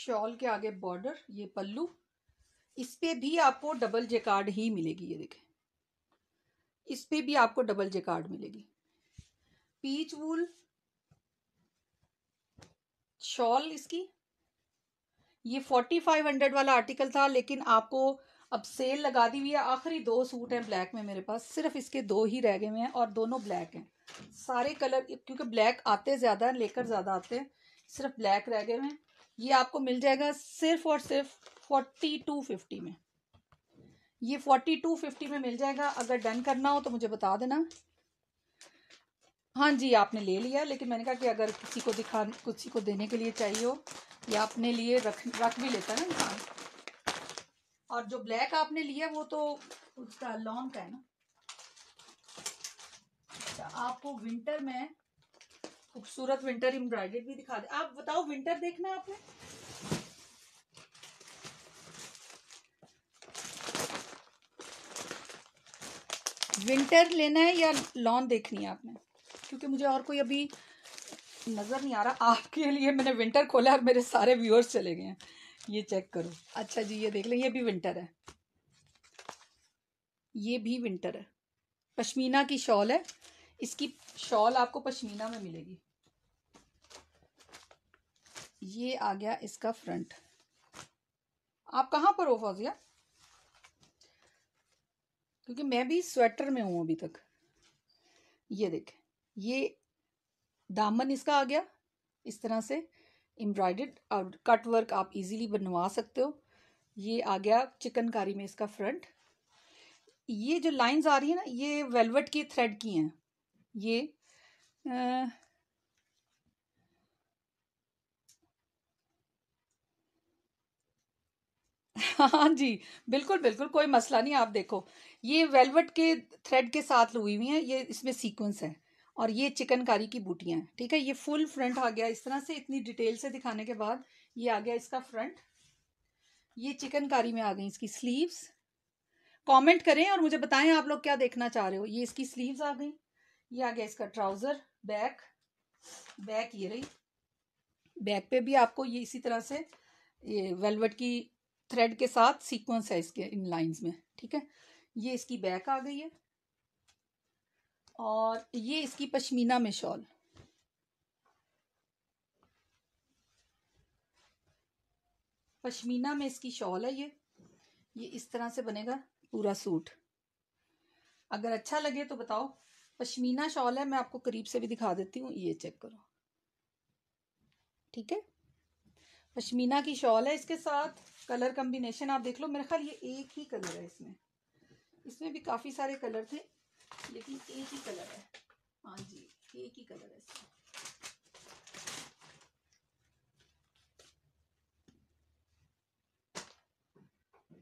शॉल के आगे बॉर्डर ये पल्लू इस पे भी आपको डबल जेकार्ड ही मिलेगी ये देखें इस पर भी आपको डबल जे कार्ड मिलेगी पीच वूल शॉल इसकी ये फोर्टी फाइव हंड्रेड वाला आर्टिकल था लेकिन आपको अब सेल लगा दी हुई है आखिरी दो सूट हैं ब्लैक में मेरे पास सिर्फ इसके दो ही रह गए हुए हैं और दोनों ब्लैक हैं सारे कलर क्योंकि ब्लैक आते ज़्यादा हैं लेकर ज़्यादा आते हैं सिर्फ ब्लैक रह गए हुए हैं ये आपको मिल जाएगा सिर्फ और सिर्फ फोर्टी टू फिफ्टी में ये फोर्टी टू फिफ्टी में मिल जाएगा अगर डन करना हो तो मुझे बता देना हाँ जी आपने ले लिया लेकिन मैंने कहा कि अगर किसी को दिखा किसी को देने के लिए चाहिए हो या अपने लिए रख रख भी लेता ना इंसान और जो ब्लैक आपने लिया वो तो उसका लॉन्ग का है ना अच्छा आपको विंटर में खूबसूरत विंटर एम्ब्रॉयडेड भी दिखा दे आप बताओ विंटर देखना है आपने विंटर लेना है या लॉन देखनी है आपने क्योंकि मुझे और कोई अभी नज़र नहीं आ रहा आपके लिए मैंने विंटर खोला और मेरे सारे व्यूअर्स चले गए हैं ये चेक करो अच्छा जी ये देख लें ये भी विंटर है ये भी विंटर है पश्मीना की शॉल है इसकी शॉल आपको पश्मीना में मिलेगी ये आ गया इसका फ्रंट आप कहाँ पर हो फौजिया क्योंकि मैं भी स्वेटर में हूँ अभी तक ये देखें ये दामन इसका आ गया इस तरह से एम्ब्रॉयड और कट वर्क आप इजीली बनवा सकते हो ये आ गया चिकनकारी में इसका फ्रंट ये जो लाइंस आ रही है ना ये वेलवेट की थ्रेड की हैं ये आ, हाँ जी बिल्कुल बिल्कुल कोई मसला नहीं आप देखो ये वेलवेट के थ्रेड के साथ लुई हुई हैं ये इसमें सीक्वेंस है और ये चिकनकारी की बूटियाँ हैं ठीक है ये फुल फ्रंट आ गया इस तरह से इतनी डिटेल से दिखाने के बाद ये आ गया इसका फ्रंट ये चिकनकारी में आ गई इसकी स्लीव्स कमेंट करें और मुझे बताएं आप लोग क्या देखना चाह रहे हो ये इसकी स्लीव्स आ गई ये आ गया इसका ट्राउज़र बैक बैक ये रही बैक पे भी आपको ये इसी तरह से ये वेलवेट की थ्रेड के साथ सीक्वेंस है इसके इन लाइन्स में ठीक है ये इसकी बैक आ गई है और ये इसकी पश्मीना में शॉल पश्मीना में इसकी शॉल है ये ये इस तरह से बनेगा पूरा सूट अगर अच्छा लगे तो बताओ पश्मीना शॉल है मैं आपको करीब से भी दिखा देती हूँ ये चेक करो ठीक है पश्मीना की शॉल है इसके साथ कलर कम्बिनेशन आप देख लो मेरे ख्याल ये एक ही कलर है इसमें इसमें भी काफ़ी सारे कलर थे लेकिन एक ही कलर है हाँ जी एक ही कलर है इसमें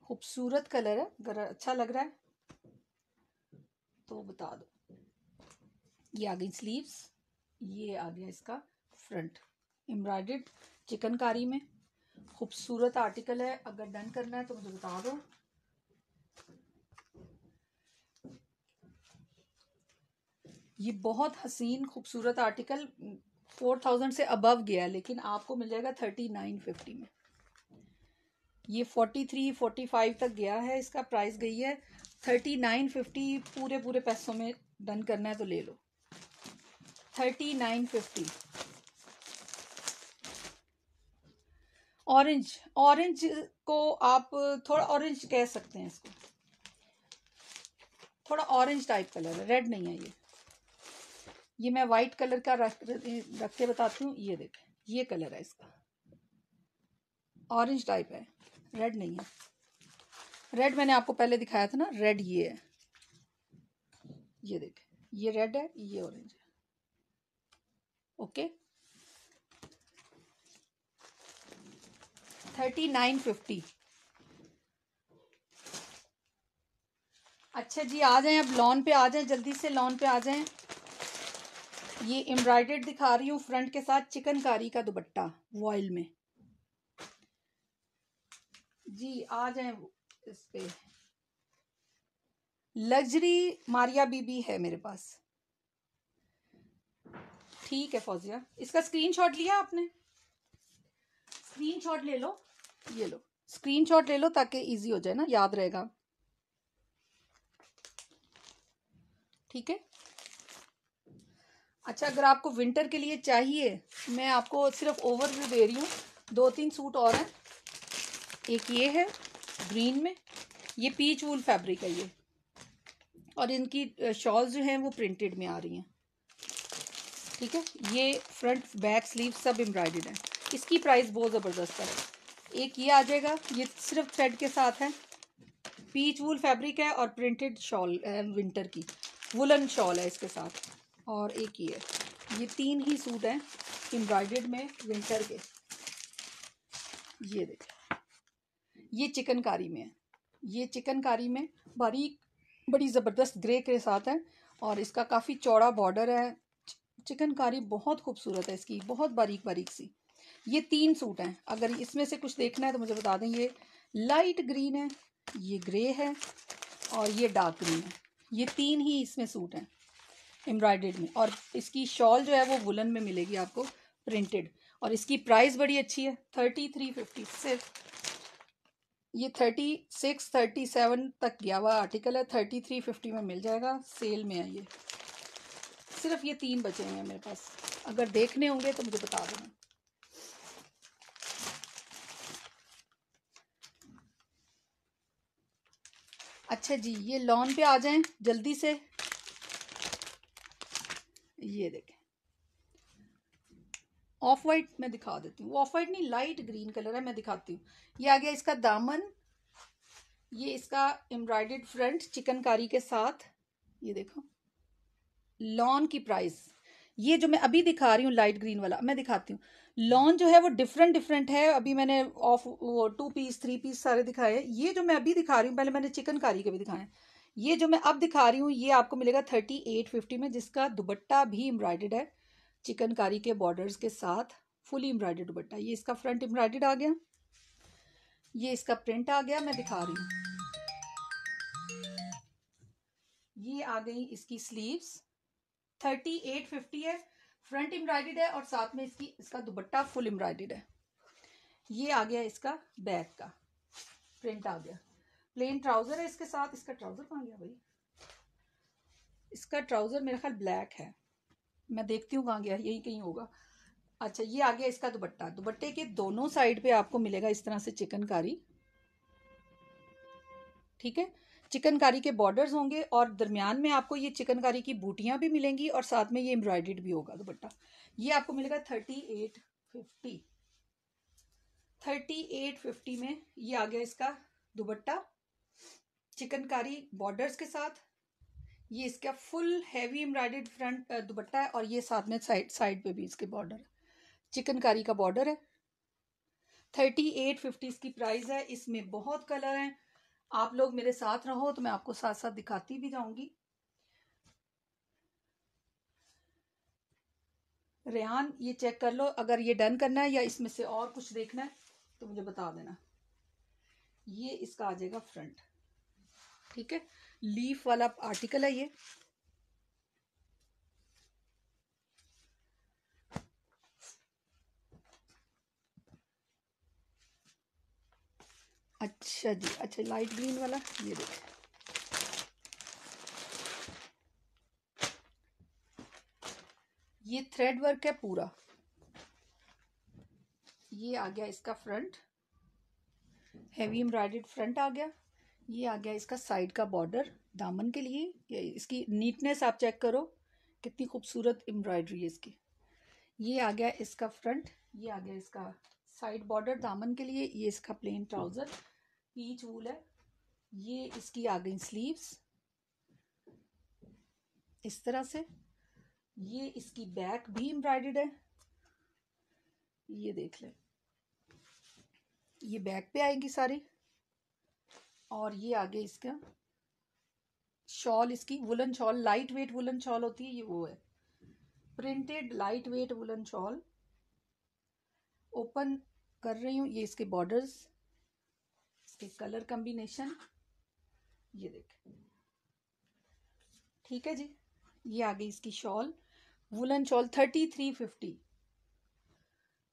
खूबसूरत कलर है अगर अच्छा लग रहा है तो बता दो ये आ गई स्लीव्स ये आ गया इसका फ्रंट एम्ब्रॉयड चिकनकारी में खूबसूरत आर्टिकल है अगर डन करना है तो मुझे बता दो ये बहुत हसीन खूबसूरत आर्टिकल फोर थाउजेंड से अबव गया लेकिन आपको मिल जाएगा थर्टी नाइन फिफ्टी में ये फोर्टी थ्री फोर्टी फाइव तक गया है इसका प्राइस गई है थर्टी नाइन फिफ्टी पूरे पूरे पैसों में डन करना है तो ले लो thirty nine fifty orange orange को आप थोड़ा ऑरेंज कह सकते हैं इसको थोड़ा ऑरेंज टाइप कलर है रेड नहीं है ये ये मैं व्हाइट कलर का रख रख के बताती हूँ ये देखें ये कलर है इसका ऑरेंज टाइप है रेड नहीं है रेड मैंने आपको पहले दिखाया था ना रेड ये है ये देखें ये रेड है ये ऑरेंज है ओके थर्टी नाइन फिफ्टी अच्छा जी आ जाएं अब लॉन पे आ जाएं जल्दी से लॉन पे आ जाएं ये एम्ब्रॉयडेड दिखा रही हूँ फ्रंट के साथ चिकनकारी का दुपट्टा वॉयल में जी आ जाए इस पे लग्जरी मारिया बीबी है मेरे पास ठीक है फौजिया इसका स्क्रीनशॉट लिया आपने स्क्रीनशॉट ले लो ये लो स्क्रीनशॉट ले लो ताकि इजी हो जाए ना याद रहेगा ठीक है अच्छा अगर आपको विंटर के लिए चाहिए मैं आपको सिर्फ ओवरव्यू दे रही हूँ दो तीन सूट और हैं एक ये है ग्रीन में ये पीच वूल फैब्रिक है ये और इनकी शॉल जो हैं वो प्रिंटेड में आ रही हैं ठीक है ये फ्रंट बैक स्लीव सब एम्ब्रॉयडेड है इसकी प्राइस बहुत ज़बरदस्त है एक ये आ जाएगा ये सिर्फ थ्रेड के साथ है पीच वूल फैब्रिक है और प्रिंटेड शॉल विंटर की वुलन शॉल है इसके साथ और एक ये ये तीन ही सूट हैं एम्ब्रॉयड में विंटर के ये देखिए ये चिकनकारी में है ये चिकनकारी में बारीक बड़ी ज़बरदस्त ग्रे के साथ है और इसका काफ़ी चौड़ा बॉर्डर है चिकनकारी बहुत खूबसूरत है इसकी बहुत बारीक बारीक सी ये तीन सूट हैं अगर इसमें से कुछ देखना है तो मुझे बता दें ये लाइट ग्रीन है ये ग्रे है और ये डार्क ग्रीन है ये तीन ही इसमें सूट हैं एम्ब्रॉयडेड में और इसकी शॉल जो है वो वुलन में मिलेगी आपको प्रिंटेड और इसकी प्राइस बड़ी अच्छी है थर्टी थ्री फिफ्टी सिर्फ ये थर्टी सिक्स थर्टी सेवन तक गया हुआ आर्टिकल है थर्टी थ्री फिफ्टी में मिल जाएगा सेल में है ये सिर्फ ये तीन बचे हुए हैं मेरे पास अगर देखने होंगे तो मुझे बता देना अच्छा जी ये लॉन पे आ जाएं जल्दी से ये देखें ऑफ वाइट मैं दिखा देती हूँ ऑफ वाइट नहीं लाइट ग्रीन कलर है मैं दिखाती हूँ ये आ गया इसका दामन ये इसका एम्ब्रॉयडेड फ्रंट चिकनकारी के साथ ये देखो लॉन की प्राइस ये जो मैं अभी दिखा रही हूँ लाइट ग्रीन वाला मैं दिखाती हूँ लॉन जो है वो डिफरेंट डिफरेंट है अभी मैंने ऑफ वो टू पीस थ्री पीस सारे दिखाए ये जो मैं अभी दिखा रही हूँ पहले मैंने चिकनकारी के भी दिखाए ये जो मैं अब दिखा रही हूँ ये आपको मिलेगा थर्टी एट फिफ्टी में जिसका दुबट्टा भी एम्ब्रॉयडेड है चिकनकारी के बॉर्डर्स के साथ फुली एम्ब्रॉयडेड दुबट्टा ये इसका फ्रंट एम्ब्रॉयडेड आ गया ये इसका प्रिंट आ गया मैं दिखा रही हूँ ये आ गई इसकी स्लीव्स थर्टी एट फिफ्टी है फ्रंट एम्ब्रॉयडेड है और साथ में इसकी इसका दुबट्टा फुल एम्ब्रॉयडेड है ये आ गया इसका बैक का प्रिंट आ गया प्लेन ट्राउजर है इसके साथ इसका ट्राउजर कहाँ गया भाई इसका ट्राउजर मेरा ख्याल ब्लैक है मैं देखती हूँ कहाँ गया यही कहीं होगा अच्छा ये आ गया इसका दुपट्टा दुपट्टे के दोनों साइड पे आपको मिलेगा इस तरह से चिकनकारी ठीक है चिकनकारी के बॉर्डर्स होंगे और दरमियान में आपको ये चिकनकारी की बूटियां भी मिलेंगी और साथ में ये एम्ब्रॉयडेड भी होगा दुपट्टा ये आपको मिलेगा thirty eight fifty thirty eight fifty में ये आ गया इसका दुपट्टा चिकनकारी बॉर्डर्स के साथ ये इसका फुल हैवी एम्ब्रॉयडेड फ्रंट दुपट्टा है और ये साथ में साइड साइड पे भी इसके बॉर्डर चिकनकारी का बॉर्डर है थर्टी एट फिफ्टी इसकी प्राइस है इसमें बहुत कलर हैं आप लोग मेरे साथ रहो तो मैं आपको साथ साथ दिखाती भी जाऊंगी रेहान ये चेक कर लो अगर ये डन करना है या इसमें से और कुछ देखना है तो मुझे बता देना ये इसका आ जाएगा फ्रंट ठीक है लीफ वाला आर्टिकल है ये अच्छा जी अच्छा लाइट ग्रीन वाला ये देखें ये थ्रेड वर्क है पूरा ये आ गया इसका फ्रंट हैवी एम्ब्रॉयडेड फ्रंट आ गया ये आ गया इसका साइड का बॉर्डर दामन के लिए ये इसकी नीटनेस आप चेक करो कितनी खूबसूरत एम्ब्रॉयडरी है इसकी ये आ गया इसका फ्रंट ये आ गया इसका साइड बॉर्डर दामन के लिए ये इसका प्लेन ट्राउज़र पीच वूल है ये इसकी आ गई स्लीव्स इस तरह से ये इसकी बैक भी एम्ब्रॉयडर्ड है ये देख लें ये बैक पे आएगी सारी और ये आगे इसका शॉल इसकी woollen shawl light weight woollen shawl होती है ये वो है printed light weight woollen shawl open कर रही हूँ ये इसके बॉर्डर्स इसके कलर कम्बिनेशन ये देखें ठीक है जी ये आ गई इसकी shawl woollen shawl thirty three fifty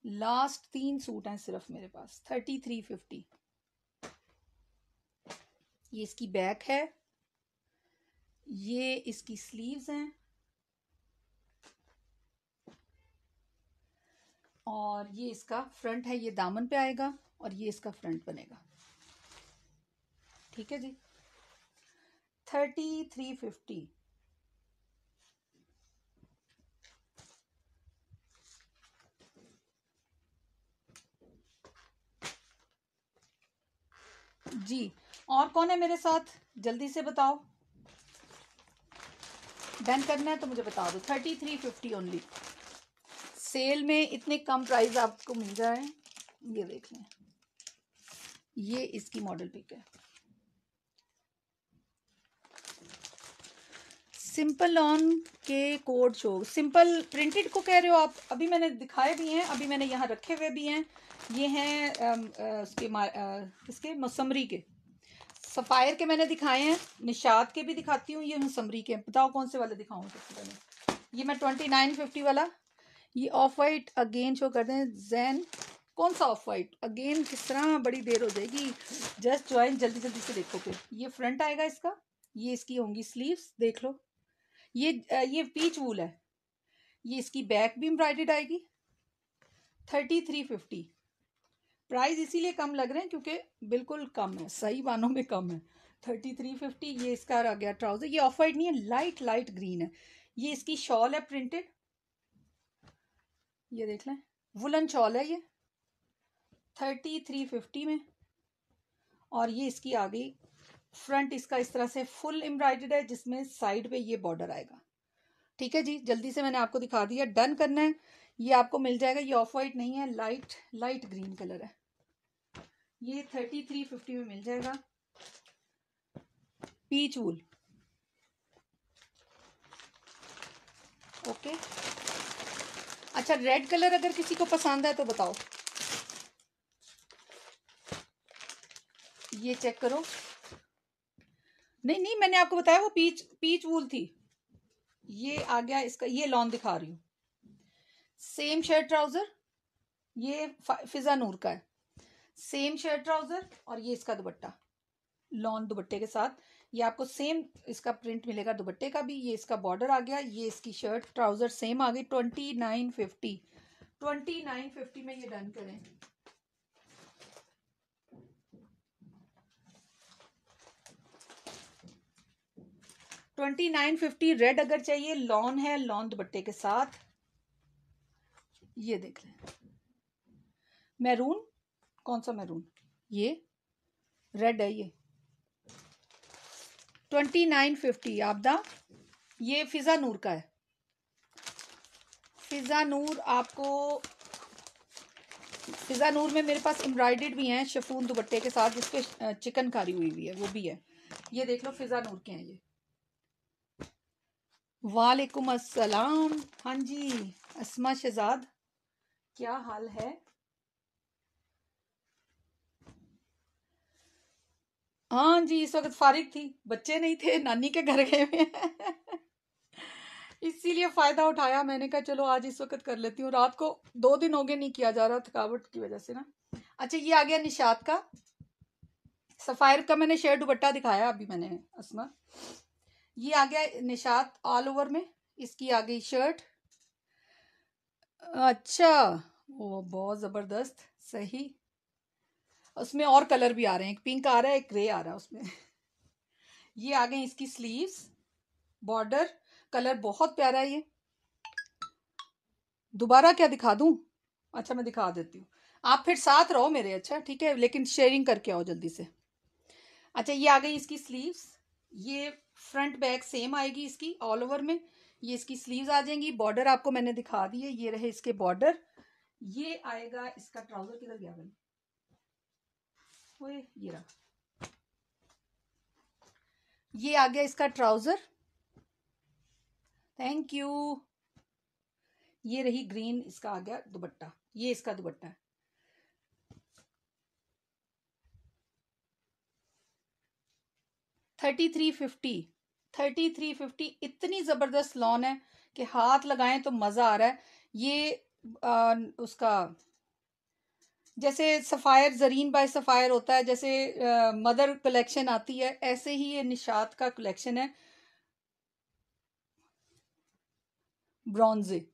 last तीन सूट हैं सिर्फ मेरे पास थर्टी थ्री फिफ्टी ये इसकी बैक है ये इसकी स्लीव्स हैं और ये इसका फ्रंट है ये दामन पे आएगा और ये इसका फ्रंट बनेगा ठीक है जी थर्टी थ्री फिफ्टी जी और कौन है मेरे साथ जल्दी से बताओ डन करना है तो मुझे बता दो thirty three fifty only sale में इतने कम प्राइस आपको मिल जाए ये देख लें ये इसकी मॉडल पिक है सिंपल ऑन के कोड शो सिंपल प्रिंटेड को कह रहे हो आप अभी मैंने दिखाए भी हैं अभी मैंने यहाँ रखे हुए भी हैं ये हैं इसके इसके मौसमरी के सफ़ायर के मैंने दिखाए हैं निषाद के भी दिखाती हूँ ये मौसमरी के बताओ कौन से वाले दिखाऊँ सबसे ये मैं ट्वेंटी नाइन फिफ्टी वाला ये ऑफ वाइट अगेन शो कर दें जैन कौन सा ऑफ वाइट अगेन किस तरह बड़ी देर हो जाएगी जस्ट ज्वाइन जल्दी जल्दी से देखो फिर ये फ्रंट आएगा इसका ये इसकी होंगी स्लीव्स देख लो ये ये पीच वूल है ये इसकी बैक भी एम्ब्रॉयडेड आएगी थर्टी थ्री फिफ्टी प्राइस इसीलिए कम लग रहे हैं क्योंकि बिल्कुल कम है सही बानों में कम है थर्टी थ्री फिफ्टी ये इसका आ गया ट्राउज़र ये ऑफ वाइट नहीं है लाइट लाइट ग्रीन है ये इसकी शॉल है प्रिंटेड ये देख लें वुलन शॉल है ये थर्टी थ्री फिफ्टी में और ये इसकी आ गई फ्रंट इसका इस तरह से फुल एम्ब्रॉयडर्ड है जिसमें साइड पे ये बॉर्डर आएगा ठीक है जी जल्दी से मैंने आपको दिखा दिया डन करना है ये आपको मिल जाएगा ये ऑफ वाइट नहीं है लाइट लाइट ग्रीन कलर है ये थर्टी थ्री फिफ्टी में मिल जाएगा पीच वूल ओके अच्छा रेड कलर अगर किसी को पसंद है तो बताओ ये चेक करो नहीं नहीं मैंने आपको बताया वो पीच पीच वूल थी ये आ गया इसका ये लॉन दिखा रही हूँ सेम शर्ट ट्राउजर ये फिजा नूर का है सेम शर्ट ट्राउजर और ये इसका दुपट्टा लॉन दुपट्टे के साथ ये आपको सेम इसका प्रिंट मिलेगा दुपट्टे का भी ये इसका बॉर्डर आ गया ये इसकी शर्ट ट्राउजर सेम आ गई twenty nine fifty twenty nine fifty में ये डन करें ट्वेंटी नाइन फिफ्टी रेड अगर चाहिए लॉन है लॉन दुपट्टे के साथ ये देख लें मैरून कौन सा मैरून ये रेड है ये ट्वेंटी नाइन फिफ्टी आपदा ये फिज़ा नूर का है फिज़ा नूर आपको फिज़ा नूर में मेरे पास एम्ब्रॉयडेड भी हैं शफून दुपट्टे के साथ जिसपे चिकनकारी हुई हुई है वो भी है ये देख लो फिज़ा नूर के हैं ये वालेकुम अस्सलाम हाँ जी असमा शहजाद क्या हाल है हाँ जी इस वक्त फारिग थी बच्चे नहीं थे नानी के घर गए हुए इसीलिए फ़ायदा उठाया मैंने कहा चलो आज इस वक्त कर लेती हूँ रात को दो दिन हो गए नहीं किया जा रहा थकावट की वजह से ना अच्छा ये आ गया निषाद का सफ़ायर का मैंने शेयर दुपट्टा दिखाया अभी मैंने असमा ये आ गया निशात ऑल ओवर में इसकी आ गई शर्ट अच्छा वो बहुत ज़बरदस्त सही उसमें और कलर भी आ रहे हैं एक पिंक आ रहा है एक ग्रे आ रहा है उसमें ये आ गई इसकी स्लीव्स बॉर्डर कलर बहुत प्यारा है ये दोबारा क्या दिखा दूँ अच्छा मैं दिखा देती हूँ आप फिर साथ रहो मेरे अच्छा ठीक है लेकिन शेयरिंग करके आओ जल्दी से अच्छा ये आ गई इसकी स्लीव्स ये फ्रंट बैक सेम आएगी इसकी ऑल ओवर में ये इसकी स्लीव्स आ जाएंगी बॉर्डर आपको मैंने दिखा दी है ये रहे इसके बॉर्डर ये आएगा इसका ट्राउजर किधर गया भाई ये रहा ये आ गया इसका ट्राउजर थैंक यू ये रही ग्रीन इसका आ गया दुबट्टा ये इसका दुबट्टा है thirty three fifty thirty three fifty इतनी ज़बरदस्त लॉन है कि हाथ लगाएं तो मज़ा आ रहा है ये आ, उसका जैसे सफ़ायर जरीन बाय सफ़ायर होता है जैसे आ, मदर कलेक्शन आती है ऐसे ही ये निशात का कलेक्शन है ब्रॉन्जे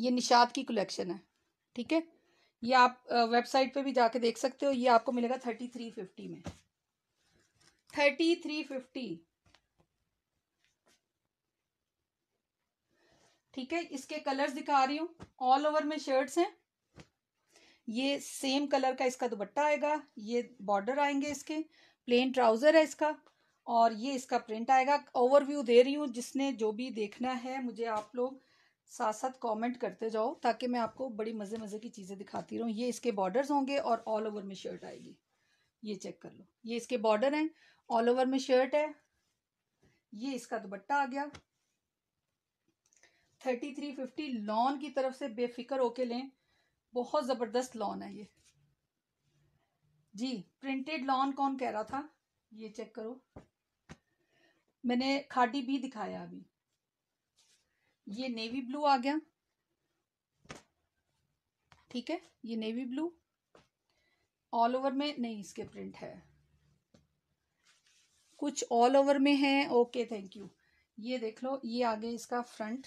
ये निशात की कलेक्शन है ठीक है ये आप वेबसाइट पे भी जाके देख सकते हो ये आपको मिलेगा थर्टी थ्री फिफ्टी में थर्टी थ्री फिफ्टी ठीक है इसके कलर्स दिखा रही हूँ ऑल ओवर में शर्ट्स हैं ये सेम कलर का इसका दुपट्टा आएगा ये बॉर्डर आएंगे इसके प्लेन ट्राउजर है इसका और ये इसका प्रिंट आएगा ओवरव्यू दे रही हूं जिसने जो भी देखना है मुझे आप लोग साथ साथ कमेंट करते जाओ ताकि मैं आपको बड़ी मज़े मज़े की चीज़ें दिखाती रहूं ये इसके बॉर्डर्स होंगे और ऑल ओवर में शर्ट आएगी ये चेक कर लो ये इसके बॉर्डर हैं ऑल ओवर में शर्ट है ये इसका दुपट्टा आ गया थर्टी थ्री फिफ्टी लॉन की तरफ से बेफिक्र होके लें बहुत ज़बरदस्त लॉन है ये जी प्रिंटेड लॉन कौन कह रहा था ये चेक करो मैंने खाटी भी दिखाया अभी ये नेवी ब्लू आ गया ठीक है ये नेवी ब्लू ऑल ओवर में नहीं इसके प्रिंट है कुछ ऑल ओवर में है ओके थैंक यू ये देख लो ये आगे इसका फ्रंट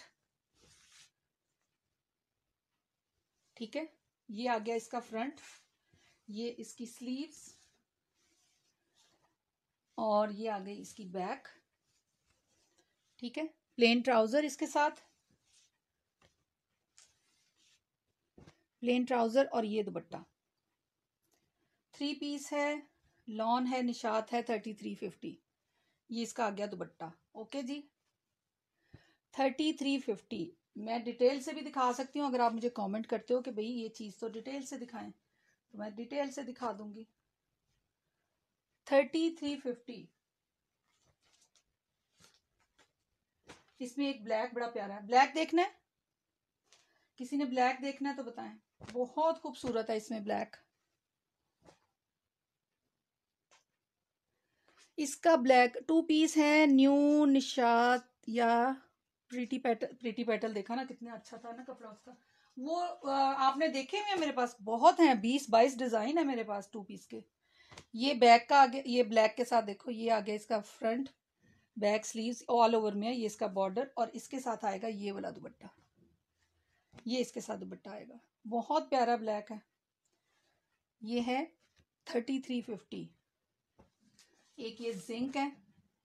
ठीक है ये आ गया इसका फ्रंट ये इसकी स्लीव्स और ये आ गई इसकी बैक ठीक है प्लेन ट्राउजर इसके साथ प्लेन ट्राउजर और ये दुपट्टा थ्री पीस है लॉन है निशात है थर्टी थ्री फिफ्टी ये इसका आ गया दुपट्टा ओके जी थर्टी थ्री फिफ्टी मैं डिटेल से भी दिखा सकती हूँ अगर आप मुझे कमेंट करते हो कि भाई ये चीज़ तो डिटेल से दिखाएं तो मैं डिटेल से दिखा दूंगी थर्टी थ्री फिफ्टी इसमें एक ब्लैक बड़ा प्यारा है ब्लैक देखना है किसी ने ब्लैक देखना है तो बताएं बहुत खूबसूरत है इसमें ब्लैक इसका ब्लैक टू पीस है न्यू निशात या प्रीटी पेटल प्रीटी पेटल देखा ना कितना अच्छा था ना कपड़ा उसका वो आपने देखे हुए मेरे पास बहुत हैं बीस बाईस डिज़ाइन है मेरे पास टू पीस के ये बैक का आगे ये ब्लैक के साथ देखो ये आगे इसका front back sleeves all over में है ये इसका बॉर्डर और इसके साथ आएगा ये वाला दुपट्टा ये इसके साथ दुपट्टा आएगा बहुत प्यारा ब्लैक है ये है थर्टी थ्री फिफ्टी एक ये जिंक है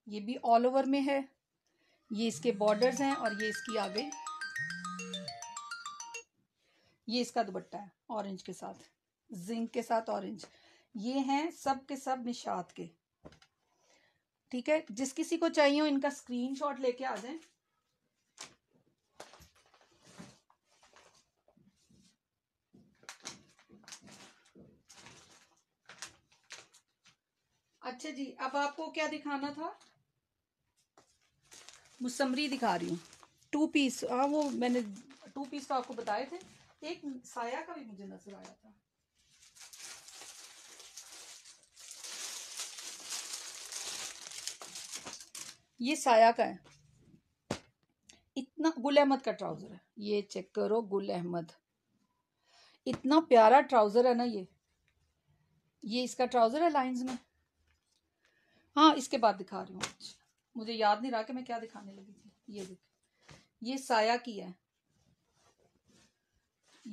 ये भी ऑल ओवर में है ये इसके बॉर्डर्स हैं और ये इसकी आगे ये इसका दुपट्टा है ऑरेंज के साथ जिंक के साथ ऑरेंज ये हैं सब के सब निशात के ठीक है जिस किसी को चाहिए हो इनका स्क्रीनशॉट लेके आ जाए अच्छा जी अब आपको क्या दिखाना था मुसमरी दिखा रही हूँ टू पीस हाँ वो मैंने टू पीस तो आपको बताए थे एक साया का भी मुझे नजर आया था ये साया का है इतना गुल अहमद का ट्राउजर है ये चेक करो गुल अहमद इतना प्यारा ट्राउजर है ना ये ये इसका ट्राउजर है लाइंस में हाँ इसके बाद दिखा रही हूँ मुझे याद नहीं रहा कि मैं क्या दिखाने लगी थी ये देख ये साया की है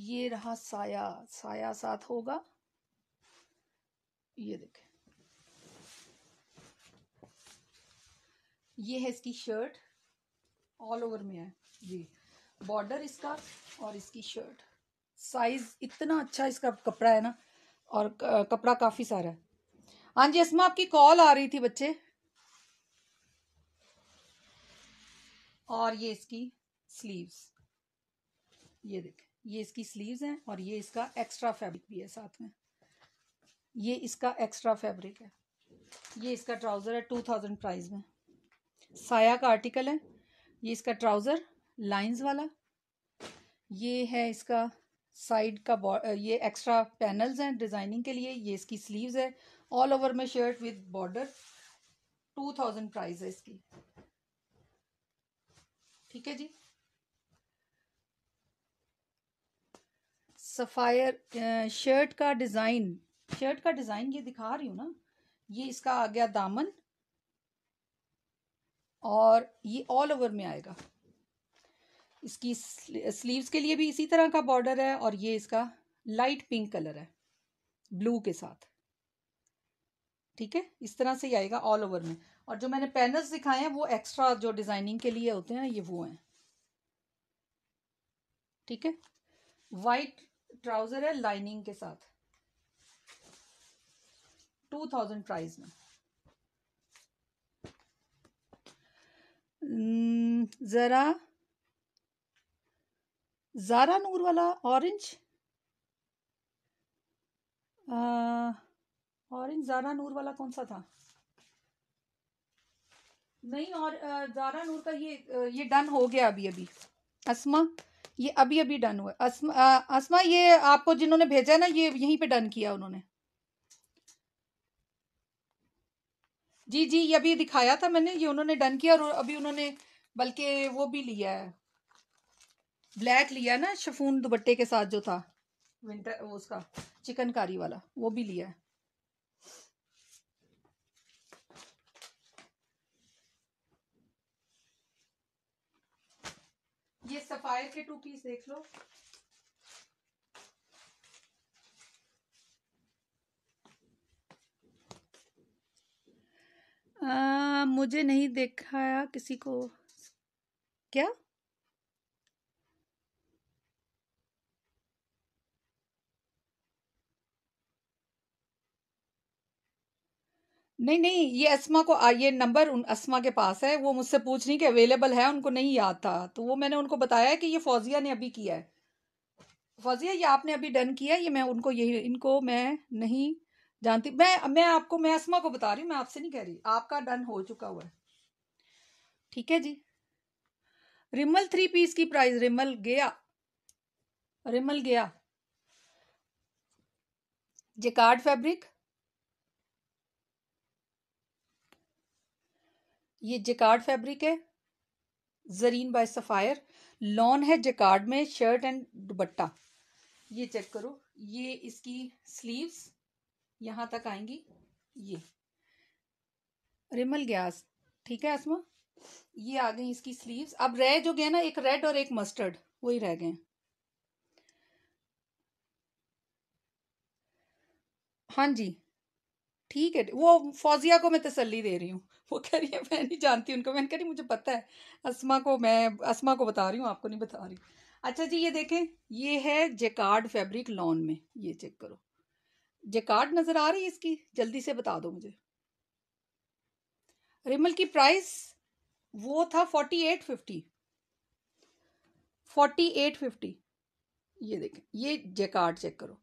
ये रहा साया साया साथ होगा ये देखे ये है इसकी शर्ट ऑल ओवर में है जी बॉर्डर इसका और इसकी शर्ट साइज इतना अच्छा इसका कपड़ा है ना और कपड़ा काफ़ी सारा है हाँ जी असमा आपकी कॉल आ रही थी बच्चे और ये इसकी स्लीव्स ये देखे ये इसकी स्लीव्स हैं और ये इसका एक्स्ट्रा फैब्रिक भी है साथ में ये इसका एक्स्ट्रा फैब्रिक है ये इसका ट्राउज़र है टू थाउजेंड प्राइज में साया का आर्टिकल है ये इसका ट्राउज़र लाइंस वाला ये है इसका साइड का ये एक्स्ट्रा पैनल्स हैं डिज़ाइनिंग के लिए ये इसकी स्लीव्स है ऑल ओवर में shirt with border two thousand price है इसकी ठीक है जी सफ़ायर शर्ट का डिज़ाइन शर्ट का डिज़ाइन ये दिखा रही हूं ना ये इसका आ गया दामन और ये ऑल ओवर में आएगा इसकी स्लीव्स के लिए भी इसी तरह का बॉर्डर है और ये इसका लाइट पिंक कलर है ब्लू के साथ ठीक है इस तरह से ही आएगा ऑल ओवर में और जो मैंने पैनल्स दिखाए हैं वो एक्स्ट्रा जो डिज़ाइनिंग के लिए होते हैं ये वो हैं ठीक है वाइट ट्राउज़र है लाइनिंग के साथ टू थाउजेंड प्राइस में ज़रा ज़ारा नूर वाला ऑरेंज इन जारा नूर वाला कौन सा था नहीं और जारा नूर का ये ये डन हो गया अभी अभी असमा ये अभी अभी डन हुआ असमा असमा ये आपको जिन्होंने भेजा है ना ये यहीं पे डन किया उन्होंने जी जी ये अभी दिखाया था मैंने ये उन्होंने डन किया और अभी उन्होंने बल्कि वो भी लिया है ब्लैक लिया ना शफून दुपट्टे के साथ जो था विंटर उसका चिकनकारी वाला वो भी लिया है ये सफायर के टू पीस देख लो आ, मुझे नहीं देखा किसी को क्या नहीं नहीं ये अस्मा को आ, ये नंबर उन अस्मा के पास है वो मुझसे पूछ रही कि अवेलेबल है उनको नहीं याद था तो वो मैंने उनको बताया कि ये फौजिया ने अभी किया है फौजिया ये आपने अभी डन किया ये मैं उनको यही इनको मैं नहीं जानती मैं मैं आपको मैं अस्मा को बता रही हूँ मैं आपसे नहीं कह रही आपका डन हो चुका हुआ है ठीक है जी रिमल थ्री पीस की प्राइस रिमल गया रिमल गया कार्ड फैब्रिक ये जेकार्ड फैब्रिक है जरीन बाय सफ़ायर लॉन है जेकार्ड में शर्ट एंड दुबट्टा ये चेक करो ये इसकी स्लीव्स यहाँ तक आएंगी ये रिमल गैस ठीक है आसमा ये आ गई इसकी स्लीव्स अब रह जो गए ना एक रेड और एक मस्टर्ड वही रह गए हाँ जी ठीक है वो फौजिया को मैं तसल्ली दे रही हूँ वो कह रही है मैं नहीं जानती उनको मैंने कह रही मुझे पता है असमा को मैं असमा को बता रही हूँ आपको नहीं बता रही अच्छा जी ये देखें ये है जेकार्ड फैब्रिक लॉन में ये चेक करो जेकार्ड नज़र आ रही है इसकी जल्दी से बता दो मुझे रिमल की प्राइस वो था forty eight fifty forty eight fifty ये देखें ये जेकार्ड चेक करो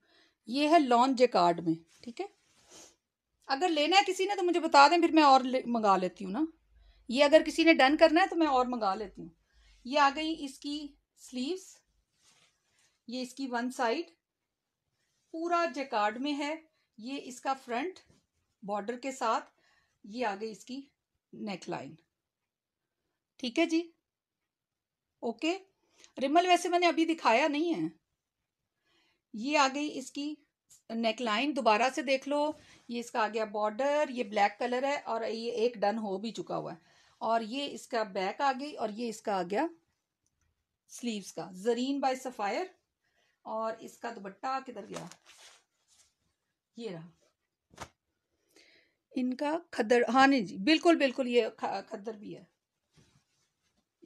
ये है लॉन जेकार्ड में ठीक है अगर लेना है किसी ने तो मुझे बता दें फिर मैं और मंगा लेती हूँ ना ये अगर किसी ने डन करना है तो मैं और मंगा लेती हूँ ये आ गई इसकी स्लीव्स ये इसकी वन साइड पूरा जैकार्ड में है ये इसका फ्रंट बॉर्डर के साथ ये आ गई इसकी नेक लाइन ठीक है जी ओके रिमल वैसे मैंने अभी दिखाया नहीं है ये आ गई इसकी नेक लाइन दोबारा से देख लो ये इसका आ गया बॉर्डर ये ब्लैक कलर है और ये एक डन हो भी चुका हुआ है और ये इसका बैक आ गई और ये इसका आ गया स्लीव्स का जरीन बाय सफ़ायर और इसका दुपट्टा किधर गया ये रहा इनका खद्दर हाँ नहीं जी बिल्कुल बिल्कुल ये खद्दर भी है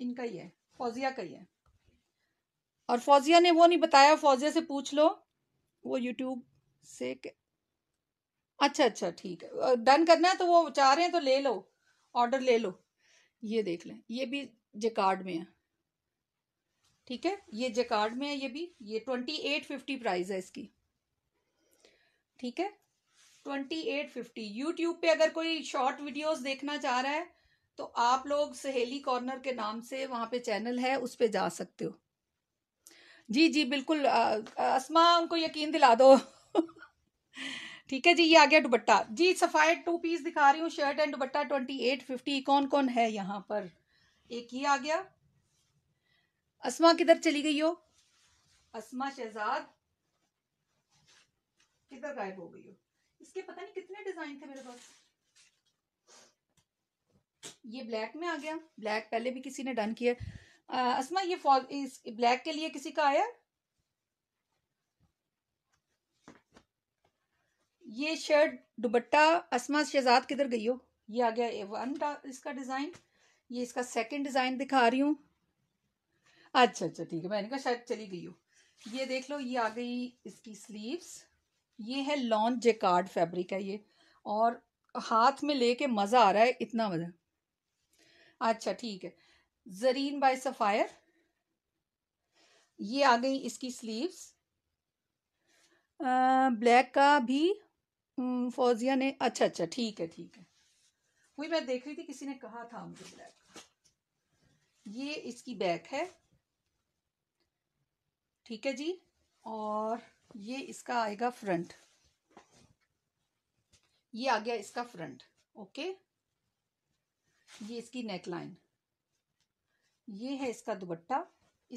इनका ही है फौजिया का ही है और फौजिया ने वो नहीं बताया फौजिया से पूछ लो वो यूट्यूब से अच्छा अच्छा ठीक है डन करना है तो वो चाह रहे हैं तो ले लो ऑर्डर ले लो ये देख लें ये भी जेकार्ड में है ठीक है ये जेकार्ड में है ये भी ये ट्वेंटी एट फिफ्टी प्राइस है इसकी ठीक है ट्वेंटी एट फिफ्टी यूट्यूब पे अगर कोई शॉर्ट वीडियोस देखना चाह रहा है तो आप लोग सहेली कॉर्नर के नाम से वहां पे चैनल है उस पर जा सकते हो जी जी बिल्कुल आ, आ, असमा उनको यकीन दिला दो ठीक है जी ये आ गया दुबट्टा जी सफाई टू पीस दिखा रही हूँ शर्ट एंड दुबट्टा ट्वेंटी एट फिफ्टी कौन कौन है यहाँ पर एक ही आ गया असमा किधर चली गई हो असमा शहजाद किधर गायब हो गई हो इसके पता नहीं कितने डिजाइन थे मेरे पास ये ब्लैक में आ गया ब्लैक पहले भी किसी ने डन किया असमा ये फॉल इस ब्लैक के लिए किसी का आया ये शर्ट दुबट्टा असमा शहजाद किधर गई हो ये आ गया ए वन इसका डिज़ाइन ये इसका सेकंड डिज़ाइन दिखा रही हूँ अच्छा अच्छा ठीक है मैंने कहा शायद चली गई हो ये देख लो ये आ गई इसकी स्लीव्स ये है लॉन्च जेकार्ड फैब्रिक है ये और हाथ में लेके मज़ा आ रहा है इतना मज़ा अच्छा ठीक है जरीन बाय सफ़ायर ये आ गई इसकी स्लीव्स ब्लैक का भी हम्म, फौजिया ने अच्छा अच्छा ठीक है ठीक है वही मैं देख रही थी किसी ने कहा था मुझे ब्लैक ये इसकी बैक है ठीक है जी और ये इसका आएगा फ्रंट ये आ गया इसका फ्रंट ओके ये इसकी नेक लाइन ये है इसका दुबट्टा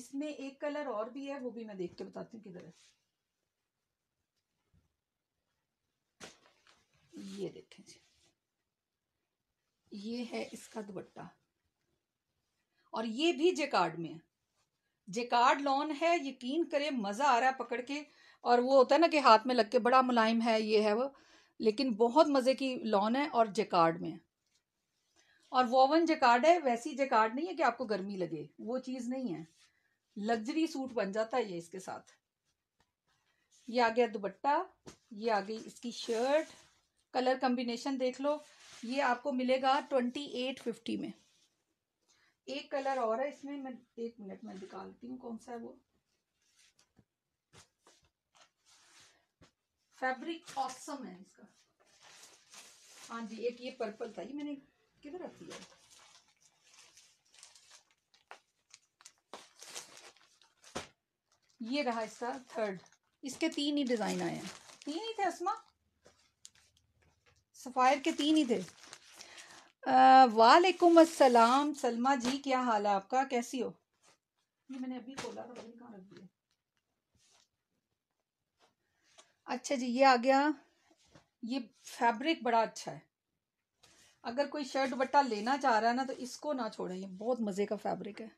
इसमें एक कलर और भी है वो भी मैं देख के बताती हूँ किधर है ये देखें जी ये है इसका दुपट्टा और ये भी जेकार्ड में है जेकार्ड लॉन है यकीन करें मज़ा आ रहा है पकड़ के और वो होता है ना कि हाथ में लग के बड़ा मुलायम है ये है वो लेकिन बहुत मज़े की लॉन है और जेकार्ड में और वोवन जेकार्ड है वैसी जेकार्ड नहीं है कि आपको गर्मी लगे वो चीज़ नहीं है लग्जरी सूट बन जाता है ये इसके साथ ये आ गया दुपट्टा ये आ गई इसकी शर्ट कलर कम्बिनेशन देख लो ये आपको मिलेगा ट्वेंटी एट फिफ्टी में एक कलर और है इसमें मैं एक मिनट में निकालती हूँ कौन सा है वो फैब्रिक ऑसम है इसका हाँ जी एक ये पर्पल था ये मैंने किधर रख दिया ये रहा इसका थर्ड इसके तीन ही डिजाइन आए हैं तीन ही थे असमा सफ़ायर के तीन ही थे वालेकुम अस्सलाम सलमा जी क्या हाल है आपका कैसी हो ये मैंने अभी खोला था वही कहाँ रख दिया अच्छा जी ये आ गया ये फैब्रिक बड़ा अच्छा है अगर कोई शर्ट बट्टा लेना चाह रहा है ना तो इसको ना छोड़े ये बहुत मज़े का फैब्रिक है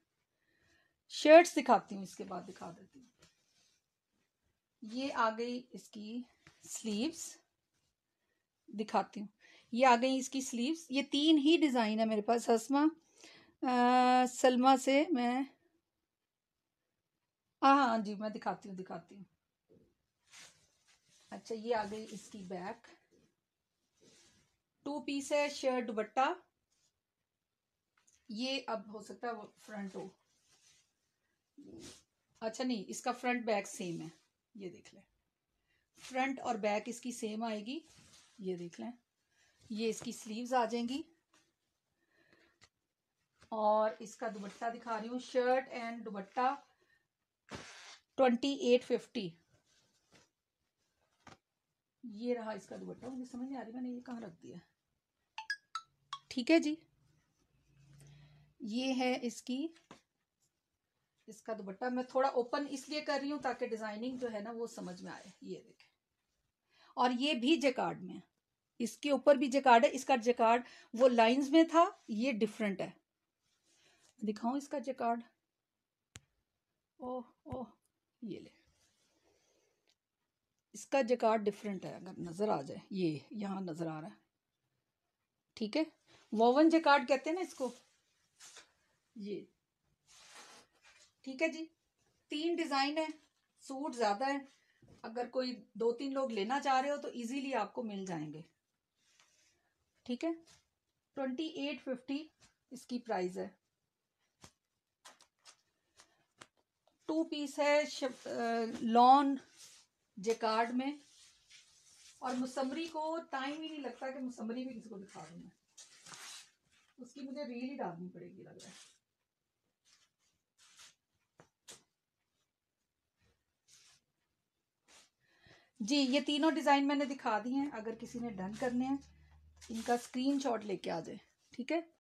शर्ट्स दिखाती हूँ इसके बाद दिखा देती हूँ ये आ गई इसकी स्लीव्स दिखाती हूँ ये आ गई इसकी स्लीव्स ये तीन ही डिज़ाइन है मेरे पास हसमा सलमा से मैं हाँ हाँ जी मैं दिखाती हूँ दिखाती हूँ अच्छा ये आ गई इसकी बैक टू पीस है शर्ट दुबट्टा ये अब हो सकता है फ्रंट हो अच्छा नहीं इसका फ्रंट बैक सेम है ये देख लें फ्रंट और बैक इसकी सेम आएगी ये देख लें ये इसकी स्लीव्स आ जाएंगी और इसका दुबट्टा दिखा रही हूँ शर्ट एंड दुबट्टा ट्वेंटी एट फिफ्टी ये रहा इसका दुबट्टा मुझे समझ नहीं आ रही मैंने ये कहाँ रख दिया ठीक है जी ये है इसकी इसका दुबट्टा मैं थोड़ा ओपन इसलिए कर रही हूँ ताकि डिजाइनिंग जो है ना वो समझ में आए ये देखें और ये भी जेकार्ड में है इसके ऊपर भी जेकार्ड है इसका जेकार्ड वो लाइंस में था ये डिफरेंट है दिखाऊं इसका जेकार्ड ओह ओह ये ले इसका जेकार्ड डिफरेंट है अगर नज़र आ जाए ये यहां नज़र आ रहा है ठीक है वोवन जेकार्ड कहते हैं ना इसको ये ठीक है जी तीन डिज़ाइन है सूट ज़्यादा है अगर कोई दो तीन लोग लेना चाह रहे हो तो इजीली आपको मिल जाएंगे ठीक है ट्वेंटी एट फिफ्टी इसकी प्राइस है टू पीस है लॉन जेकार्ड में और मुसमरी को टाइम ही नहीं लगता कि मुसमरी भी किसी को दिखा दूँ मैं उसकी मुझे रील ही डालनी पड़ेगी लग रहा है जी ये तीनों डिज़ाइन मैंने दिखा दी हैं अगर किसी ने डन करने हैं इनका स्क्रीनशॉट लेके आ जाए ठीक है